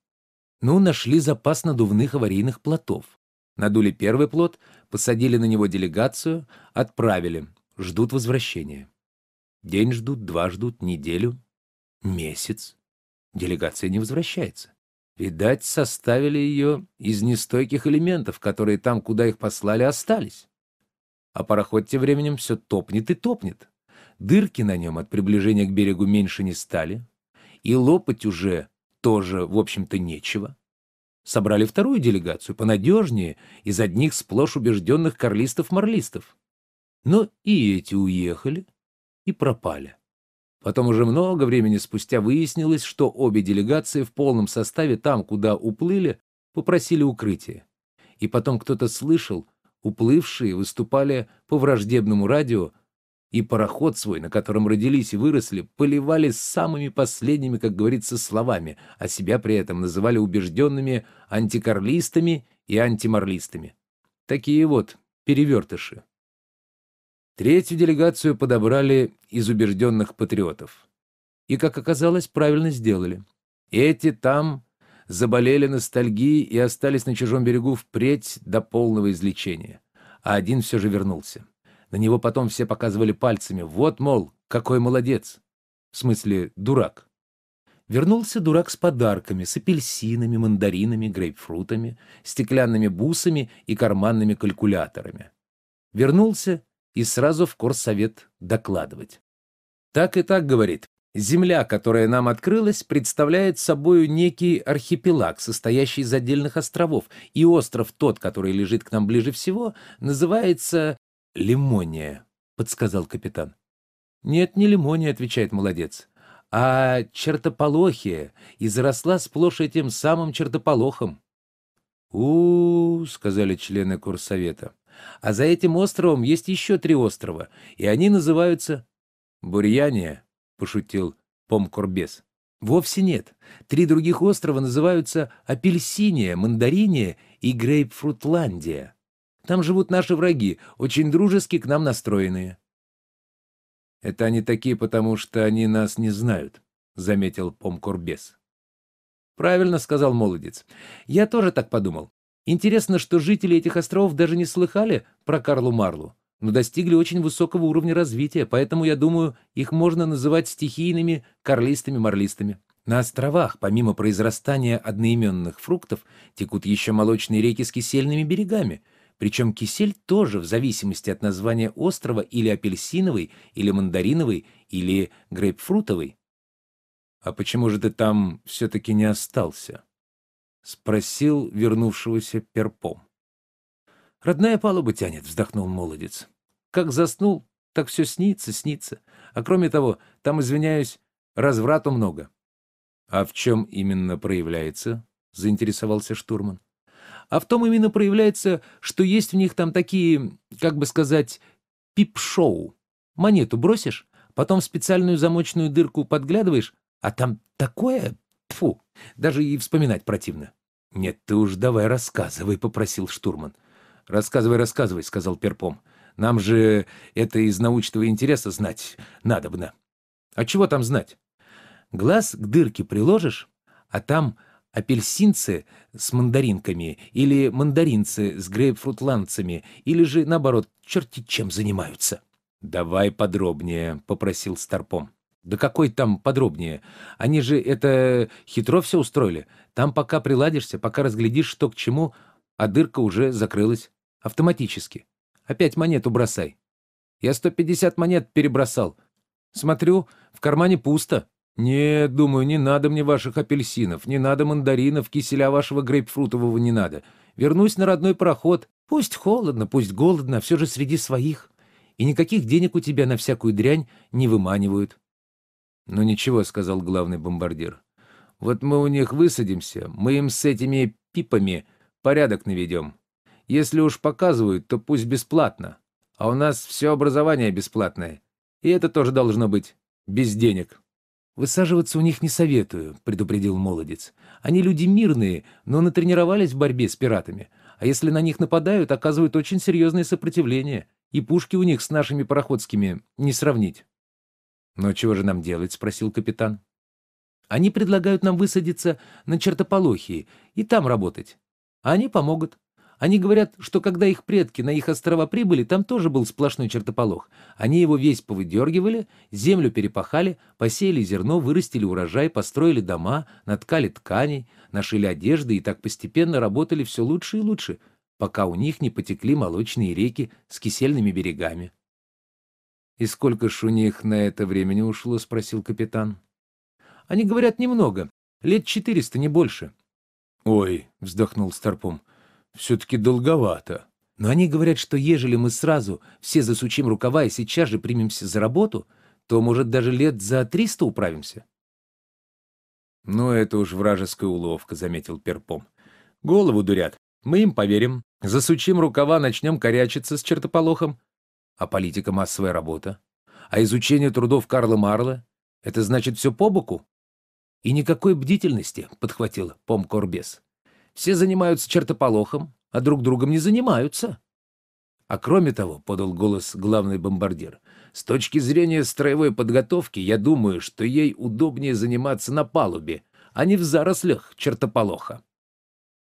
Ну, нашли запас надувных аварийных плотов. Надули первый плот, посадили на него делегацию, отправили. Ждут возвращения. День ждут, два ждут, неделю, месяц. Делегация не возвращается. Видать, составили ее из нестойких элементов, которые там, куда их послали, остались. А пароход тем временем все топнет и топнет. Дырки на нем от приближения к берегу меньше не стали, и лопать уже тоже, в общем-то, нечего. Собрали вторую делегацию, понадежнее, из одних сплошь убежденных карлистов морлистов, Но и эти уехали и пропали. Потом уже много времени спустя выяснилось, что обе делегации в полном составе там, куда уплыли, попросили укрытия. И потом кто-то слышал, уплывшие выступали по враждебному радио и пароход свой, на котором родились и выросли, поливали самыми последними, как говорится, словами, а себя при этом называли убежденными антикарлистами и антимарлистами. Такие вот перевертыши. Третью делегацию подобрали из убежденных патриотов. И, как оказалось, правильно сделали. Эти там заболели ностальгией и остались на чужом берегу впредь до полного излечения. А один все же вернулся. На него потом все показывали пальцами. Вот, мол, какой молодец. В смысле, дурак. Вернулся дурак с подарками, с апельсинами, мандаринами, грейпфрутами, стеклянными бусами и карманными калькуляторами. Вернулся и сразу в Корсовет докладывать. Так и так, говорит, земля, которая нам открылась, представляет собою некий архипелаг, состоящий из отдельных островов, и остров тот, который лежит к нам ближе всего, называется «Лимония», — подсказал капитан. «Нет, не лимония», — отвечает молодец, — «а чертополохия, и заросла сплошь этим самым чертополохом». У, -у, у сказали члены курсовета. «А за этим островом есть еще три острова, и они называются...» «Бурьяния», — пошутил Помкорбес. «Вовсе нет. Три других острова называются Апельсиния, Мандариния и Грейпфрутландия». Там живут наши враги, очень дружески к нам настроенные». «Это они такие, потому что они нас не знают», — заметил Помкорбес. «Правильно», — сказал Молодец. «Я тоже так подумал. Интересно, что жители этих островов даже не слыхали про Карлу Марлу, но достигли очень высокого уровня развития, поэтому, я думаю, их можно называть стихийными карлистами-марлистами». На островах, помимо произрастания одноименных фруктов, текут еще молочные реки с кисельными берегами, причем кисель тоже в зависимости от названия острова или апельсиновый, или мандариновый, или грейпфрутовый. «А почему же ты там все-таки не остался?» — спросил вернувшегося перпом. «Родная палуба тянет», — вздохнул молодец. «Как заснул, так все снится, снится. А кроме того, там, извиняюсь, разврату много». «А в чем именно проявляется?» — заинтересовался штурман а в том именно проявляется, что есть в них там такие, как бы сказать, пип-шоу. Монету бросишь, потом в специальную замочную дырку подглядываешь, а там такое, Тфу, даже и вспоминать противно. «Нет, ты уж давай рассказывай», — попросил штурман. «Рассказывай, рассказывай», — сказал Перпом. «Нам же это из научного интереса знать надобно». «А чего там знать?» «Глаз к дырке приложишь, а там апельсинцы с мандаринками или мандаринцы с грейпфрутландцами, или же, наоборот, черти чем занимаются. «Давай подробнее», — попросил Старпом. «Да какой там подробнее? Они же это хитро все устроили. Там пока приладишься, пока разглядишь, что к чему, а дырка уже закрылась. Автоматически. Опять монету бросай. Я 150 монет перебросал. Смотрю, в кармане пусто. «Нет, думаю, не надо мне ваших апельсинов, не надо мандаринов, киселя вашего грейпфрутового не надо. Вернусь на родной проход. Пусть холодно, пусть голодно, все же среди своих. И никаких денег у тебя на всякую дрянь не выманивают». «Ну ничего», — сказал главный бомбардир. «Вот мы у них высадимся, мы им с этими пипами порядок наведем. Если уж показывают, то пусть бесплатно. А у нас все образование бесплатное. И это тоже должно быть без денег». «Высаживаться у них не советую», — предупредил молодец. «Они люди мирные, но натренировались в борьбе с пиратами. А если на них нападают, оказывают очень серьезное сопротивление. И пушки у них с нашими пароходскими не сравнить». «Но чего же нам делать?» — спросил капитан. «Они предлагают нам высадиться на чертополохии и там работать. А они помогут. Они говорят, что когда их предки на их острова прибыли, там тоже был сплошной чертополох. Они его весь повыдергивали, землю перепахали, посеяли зерно, вырастили урожай, построили дома, наткали ткани, нашили одежды и так постепенно работали все лучше и лучше, пока у них не потекли молочные реки с кисельными берегами. «И сколько ж у них на это времени ушло?» — спросил капитан. «Они говорят немного. Лет четыреста, не больше». «Ой», — вздохнул Старпом, — все-таки долговато. Но они говорят, что ежели мы сразу все засучим рукава и сейчас же примемся за работу, то, может, даже лет за триста управимся. «Ну, это уж вражеская уловка», — заметил Перпом. «Голову дурят. Мы им поверим. Засучим рукава, начнем корячиться с чертополохом. А политика — массовая работа. А изучение трудов Карла Марла — это значит все по боку?» «И никакой бдительности», — подхватил Пом Корбес. Все занимаются чертополохом, а друг другом не занимаются. А кроме того, — подал голос главный бомбардир, — с точки зрения строевой подготовки, я думаю, что ей удобнее заниматься на палубе, а не в зарослях чертополоха.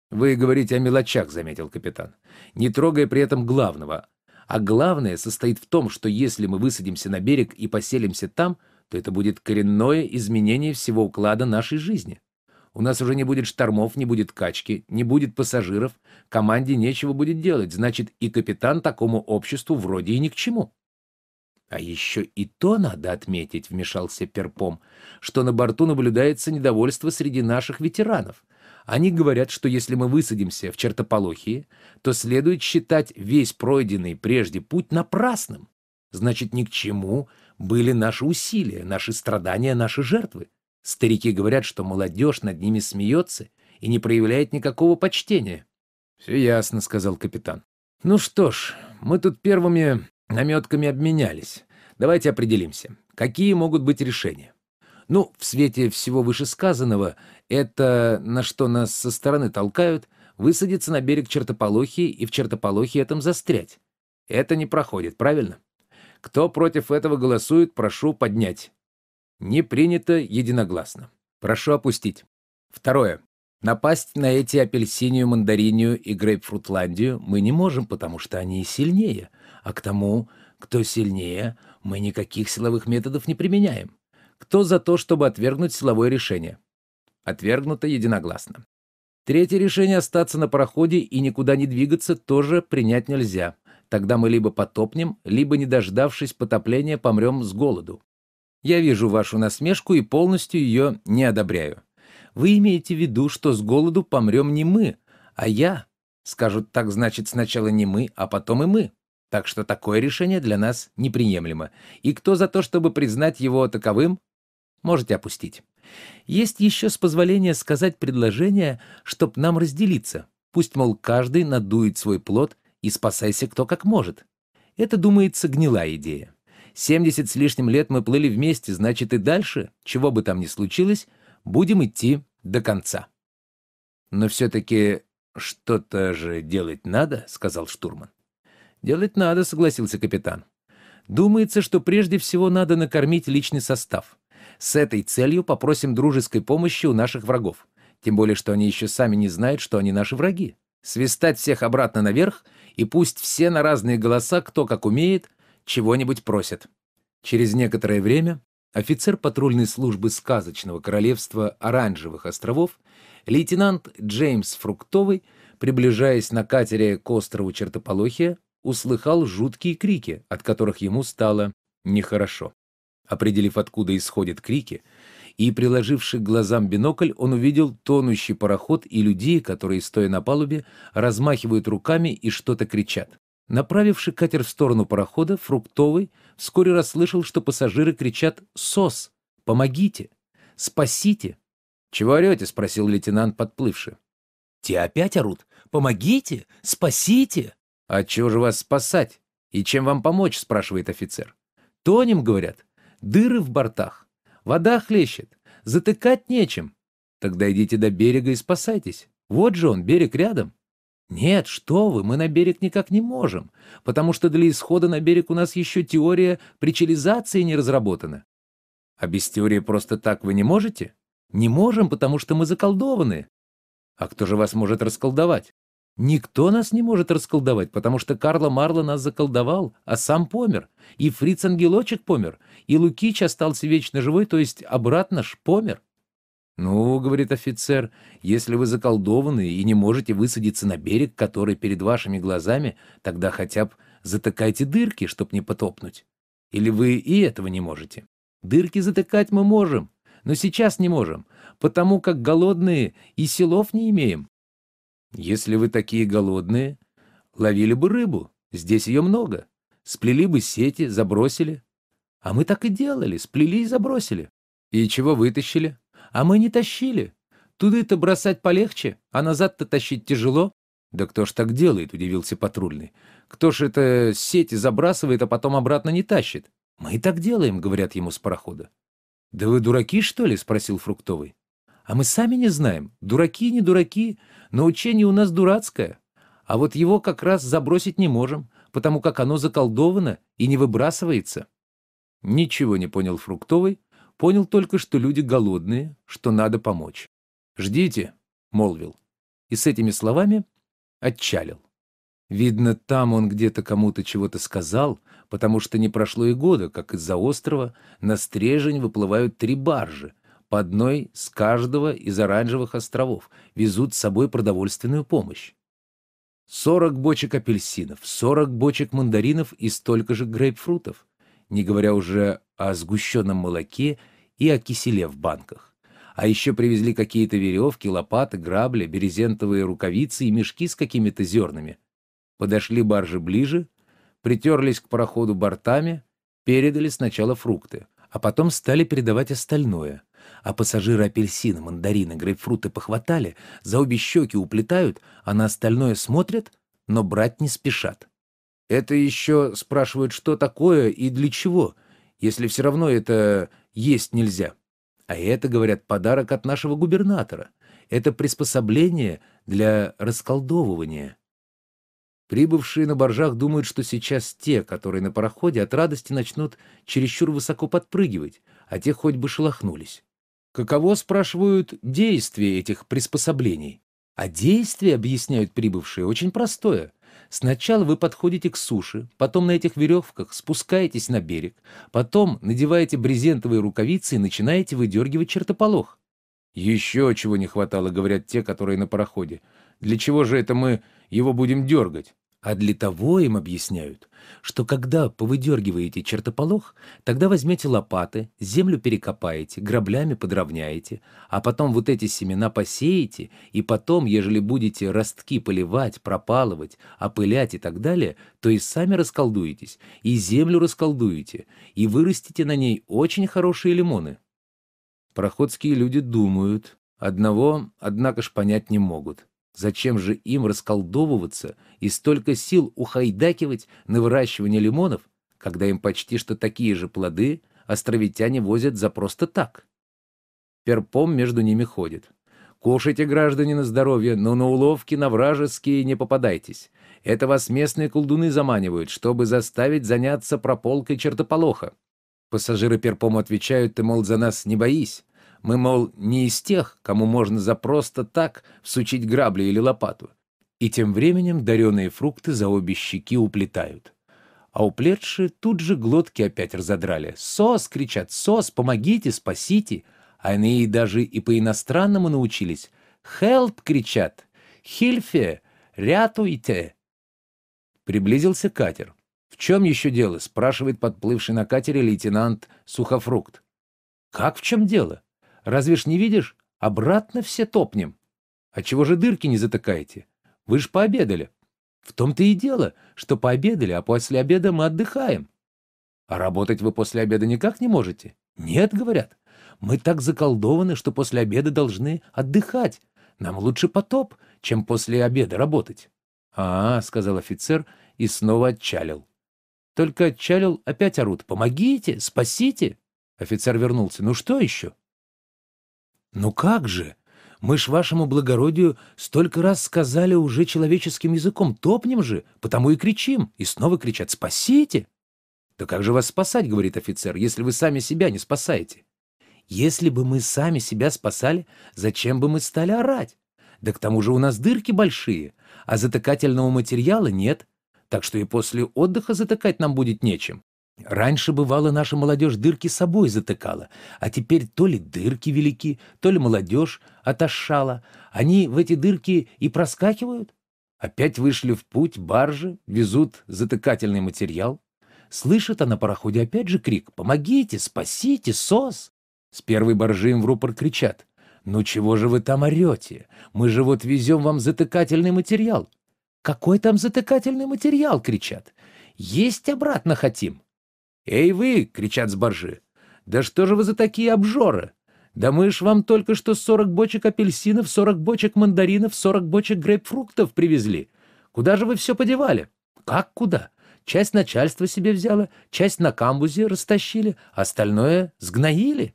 «Вы говорите о мелочах», — заметил капитан, — «не трогая при этом главного. А главное состоит в том, что если мы высадимся на берег и поселимся там, то это будет коренное изменение всего уклада нашей жизни. У нас уже не будет штормов, не будет качки, не будет пассажиров, команде нечего будет делать, значит, и капитан такому обществу вроде и ни к чему. А еще и то надо отметить, вмешался Перпом, что на борту наблюдается недовольство среди наших ветеранов. Они говорят, что если мы высадимся в чертополохии, то следует считать весь пройденный прежде путь напрасным. Значит, ни к чему были наши усилия, наши страдания, наши жертвы. Старики говорят, что молодежь над ними смеется и не проявляет никакого почтения. «Все ясно», — сказал капитан. «Ну что ж, мы тут первыми наметками обменялись. Давайте определимся, какие могут быть решения. Ну, в свете всего вышесказанного, это, на что нас со стороны толкают, высадиться на берег чертополохи и в чертополохе этом застрять. Это не проходит, правильно? Кто против этого голосует, прошу поднять. Не принято единогласно. Прошу опустить. Второе. Напасть на эти апельсинию, мандаринию и грейпфрутландию мы не можем, потому что они сильнее. А к тому, кто сильнее, мы никаких силовых методов не применяем. Кто за то, чтобы отвергнуть силовое решение? Отвергнуто единогласно. Третье решение остаться на пароходе и никуда не двигаться тоже принять нельзя. Тогда мы либо потопнем, либо, не дождавшись потопления, помрем с голоду. Я вижу вашу насмешку и полностью ее не одобряю. Вы имеете в виду, что с голоду помрем не мы, а я. Скажут, так значит сначала не мы, а потом и мы. Так что такое решение для нас неприемлемо. И кто за то, чтобы признать его таковым, можете опустить. Есть еще с позволения сказать предложение, чтоб нам разделиться. Пусть, мол, каждый надует свой плод и спасайся кто как может. Это, думается, гнилая идея. 70 с лишним лет мы плыли вместе, значит и дальше, чего бы там ни случилось, будем идти до конца. Но все-таки что-то же делать надо, сказал штурман. Делать надо, согласился капитан. Думается, что прежде всего надо накормить личный состав. С этой целью попросим дружеской помощи у наших врагов. Тем более, что они еще сами не знают, что они наши враги. Свистать всех обратно наверх, и пусть все на разные голоса, кто как умеет, чего-нибудь просят. Через некоторое время офицер патрульной службы сказочного королевства Оранжевых островов, лейтенант Джеймс Фруктовый, приближаясь на катере к острову Чертополохия, услыхал жуткие крики, от которых ему стало нехорошо. Определив, откуда исходят крики, и, приложивший к глазам бинокль, он увидел тонущий пароход и людей, которые, стоя на палубе, размахивают руками и что-то кричат. Направивший катер в сторону парохода, Фруктовый вскоре расслышал, что пассажиры кричат «Сос! Помогите! Спасите!» «Чего орете?» — спросил лейтенант, подплывший. «Те опять орут! Помогите! Спасите!» «А чего же вас спасать? И чем вам помочь?» — спрашивает офицер. «Тонем, — говорят, — дыры в бортах, вода хлещет, затыкать нечем. Тогда идите до берега и спасайтесь. Вот же он, берег рядом». Нет, что вы, мы на берег никак не можем, потому что для исхода на берег у нас еще теория причализации не разработана. А без теории просто так вы не можете? Не можем, потому что мы заколдованы. А кто же вас может расколдовать? Никто нас не может расколдовать, потому что Карло Марло нас заколдовал, а сам помер. И Фриц Ангелочек помер, и Лукич остался вечно живой, то есть обратно ж помер. «Ну, — говорит офицер, — если вы заколдованы и не можете высадиться на берег, который перед вашими глазами, тогда хотя бы затыкайте дырки, чтоб не потопнуть. Или вы и этого не можете? Дырки затыкать мы можем, но сейчас не можем, потому как голодные и селов не имеем. Если вы такие голодные, ловили бы рыбу, здесь ее много. Сплели бы сети, забросили. А мы так и делали, сплели и забросили. И чего вытащили?» А мы не тащили. Туды-то бросать полегче, а назад-то тащить тяжело. «Да кто ж так делает?» — удивился патрульный. «Кто ж это сети забрасывает, а потом обратно не тащит?» «Мы и так делаем», — говорят ему с парохода. «Да вы дураки, что ли?» — спросил Фруктовый. «А мы сами не знаем, дураки не дураки, но учение у нас дурацкое. А вот его как раз забросить не можем, потому как оно заколдовано и не выбрасывается». Ничего не понял Фруктовый, Понял только, что люди голодные, что надо помочь. «Ждите», — молвил. И с этими словами отчалил. Видно, там он где-то кому-то чего-то сказал, потому что не прошло и года, как из-за острова на стрежень выплывают три баржи, по одной с каждого из оранжевых островов, везут с собой продовольственную помощь. Сорок бочек апельсинов, сорок бочек мандаринов и столько же грейпфрутов не говоря уже о сгущенном молоке и о киселе в банках. А еще привезли какие-то веревки, лопаты, грабли, березентовые рукавицы и мешки с какими-то зернами. Подошли баржи ближе, притерлись к пароходу бортами, передали сначала фрукты, а потом стали передавать остальное. А пассажиры апельсины, мандарины, грейпфруты похватали, за обе щеки уплетают, а на остальное смотрят, но брать не спешат. Это еще спрашивают, что такое и для чего, если все равно это есть нельзя. А это, говорят, подарок от нашего губернатора. Это приспособление для расколдовывания. Прибывшие на боржах думают, что сейчас те, которые на пароходе, от радости начнут чересчур высоко подпрыгивать, а те хоть бы шелохнулись. Каково, спрашивают, действие этих приспособлений? А действие, объясняют прибывшие, очень простое. Сначала вы подходите к суше, потом на этих веревках спускаетесь на берег, потом надеваете брезентовые рукавицы и начинаете выдергивать чертополох. Еще чего не хватало, говорят те, которые на пароходе. Для чего же это мы его будем дергать? А для того им объясняют, что когда повыдергиваете чертополох, тогда возьмете лопаты, землю перекопаете, граблями подровняете, а потом вот эти семена посеете, и потом, ежели будете ростки поливать, пропалывать, опылять и так далее, то и сами расколдуетесь, и землю расколдуете, и вырастите на ней очень хорошие лимоны. Проходские люди думают, одного, однако ж, понять не могут. Зачем же им расколдовываться и столько сил ухайдакивать на выращивание лимонов, когда им почти что такие же плоды островитяне возят за просто так? Перпом между ними ходит. Кушайте, граждане, на здоровье, но на уловки, на вражеские не попадайтесь. Это вас местные колдуны заманивают, чтобы заставить заняться прополкой чертополоха. Пассажиры перпом отвечают, ты, мол, за нас не боись. Мы, мол, не из тех, кому можно за просто так всучить грабли или лопату. И тем временем даренные фрукты за обе щеки уплетают. А уплетшие тут же глотки опять разодрали. «Сос!» — кричат. «Сос! Помогите! Спасите!» А они даже и по-иностранному научились. «Хелп!» — кричат. «Хильфе! Рятуйте!» Приблизился катер. «В чем еще дело?» — спрашивает подплывший на катере лейтенант Сухофрукт. «Как в чем дело? Разве ж не видишь? Обратно все топнем. А чего же дырки не затыкаете? Вы ж пообедали. В том-то и дело, что пообедали, а после обеда мы отдыхаем. А работать вы после обеда никак не можете? Нет, говорят. Мы так заколдованы, что после обеда должны отдыхать. Нам лучше потоп, чем после обеда работать. А, сказал офицер и снова отчалил. Только отчалил опять орут. Помогите, спасите. Офицер вернулся. Ну что еще? «Ну как же? Мы ж вашему благородию столько раз сказали уже человеческим языком, топнем же, потому и кричим, и снова кричат «спасите!» «Да как же вас спасать, — говорит офицер, — если вы сами себя не спасаете?» «Если бы мы сами себя спасали, зачем бы мы стали орать? Да к тому же у нас дырки большие, а затыкательного материала нет, так что и после отдыха затыкать нам будет нечем. Раньше, бывало, наша молодежь дырки собой затыкала, а теперь то ли дырки велики, то ли молодежь отошала. Они в эти дырки и проскакивают. Опять вышли в путь баржи, везут затыкательный материал. Слышит она на пароходе опять же крик «Помогите! Спасите! СОС!» С первой баржи им в рупор кричат «Ну чего же вы там орете? Мы же вот везем вам затыкательный материал!» «Какой там затыкательный материал?» — кричат. «Есть обратно хотим!» «Эй вы!» — кричат с баржи, «Да что же вы за такие обжоры? Да мы ж вам только что сорок бочек апельсинов, сорок бочек мандаринов, сорок бочек грейпфруктов привезли. Куда же вы все подевали?» «Как куда? Часть начальства себе взяло, часть на камбузе растащили, остальное сгноили».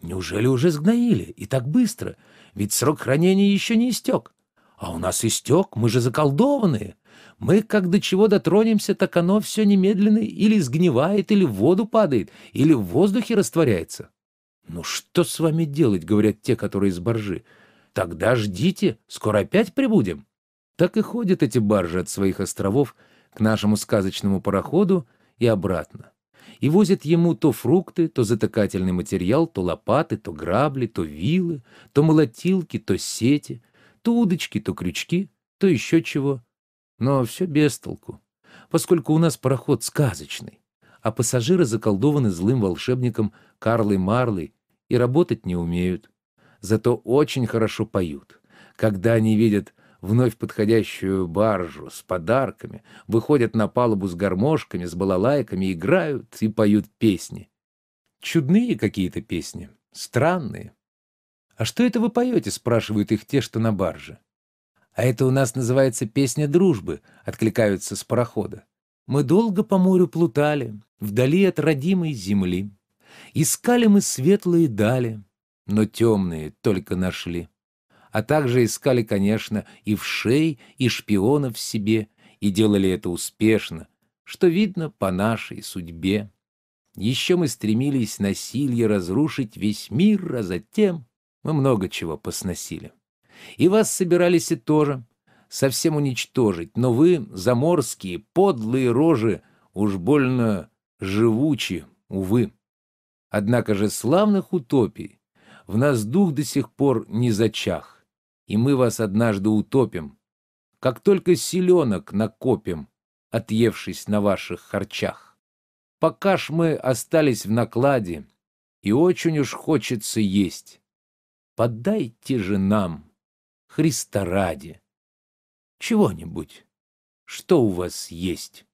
«Неужели уже сгноили? И так быстро? Ведь срок хранения еще не истек». «А у нас истек, мы же заколдованные!» Мы как до чего дотронемся, так оно все немедленно или сгнивает, или в воду падает, или в воздухе растворяется. «Ну что с вами делать?» — говорят те, которые из баржи. «Тогда ждите, скоро опять прибудем». Так и ходят эти баржи от своих островов к нашему сказочному пароходу и обратно. И возят ему то фрукты, то затыкательный материал, то лопаты, то грабли, то вилы, то молотилки, то сети, то удочки, то крючки, то еще чего. Но все без толку, поскольку у нас пароход сказочный, а пассажиры заколдованы злым волшебником Карлой Марлой и работать не умеют. Зато очень хорошо поют. Когда они видят вновь подходящую баржу с подарками, выходят на палубу с гармошками, с балалайками, играют и поют песни. Чудные какие-то песни, странные. «А что это вы поете?» — спрашивают их те, что на барже. А это у нас называется «Песня дружбы», — откликаются с парохода. Мы долго по морю плутали, вдали от родимой земли. Искали мы светлые дали, но темные только нашли. А также искали, конечно, и в шей, и шпионов себе, и делали это успешно, что видно по нашей судьбе. Еще мы стремились насилие разрушить весь мир, а затем мы много чего посносили. И вас собирались и тоже совсем уничтожить, но вы, заморские, подлые рожи, уж больно живучи, увы. Однако же славных утопий в нас дух до сих пор не зачах, и мы вас однажды утопим, как только селенок накопим, отъевшись на ваших харчах. Пока ж мы остались в накладе, и очень уж хочется есть. Подайте же нам Христа ради. Чего-нибудь, что у вас есть.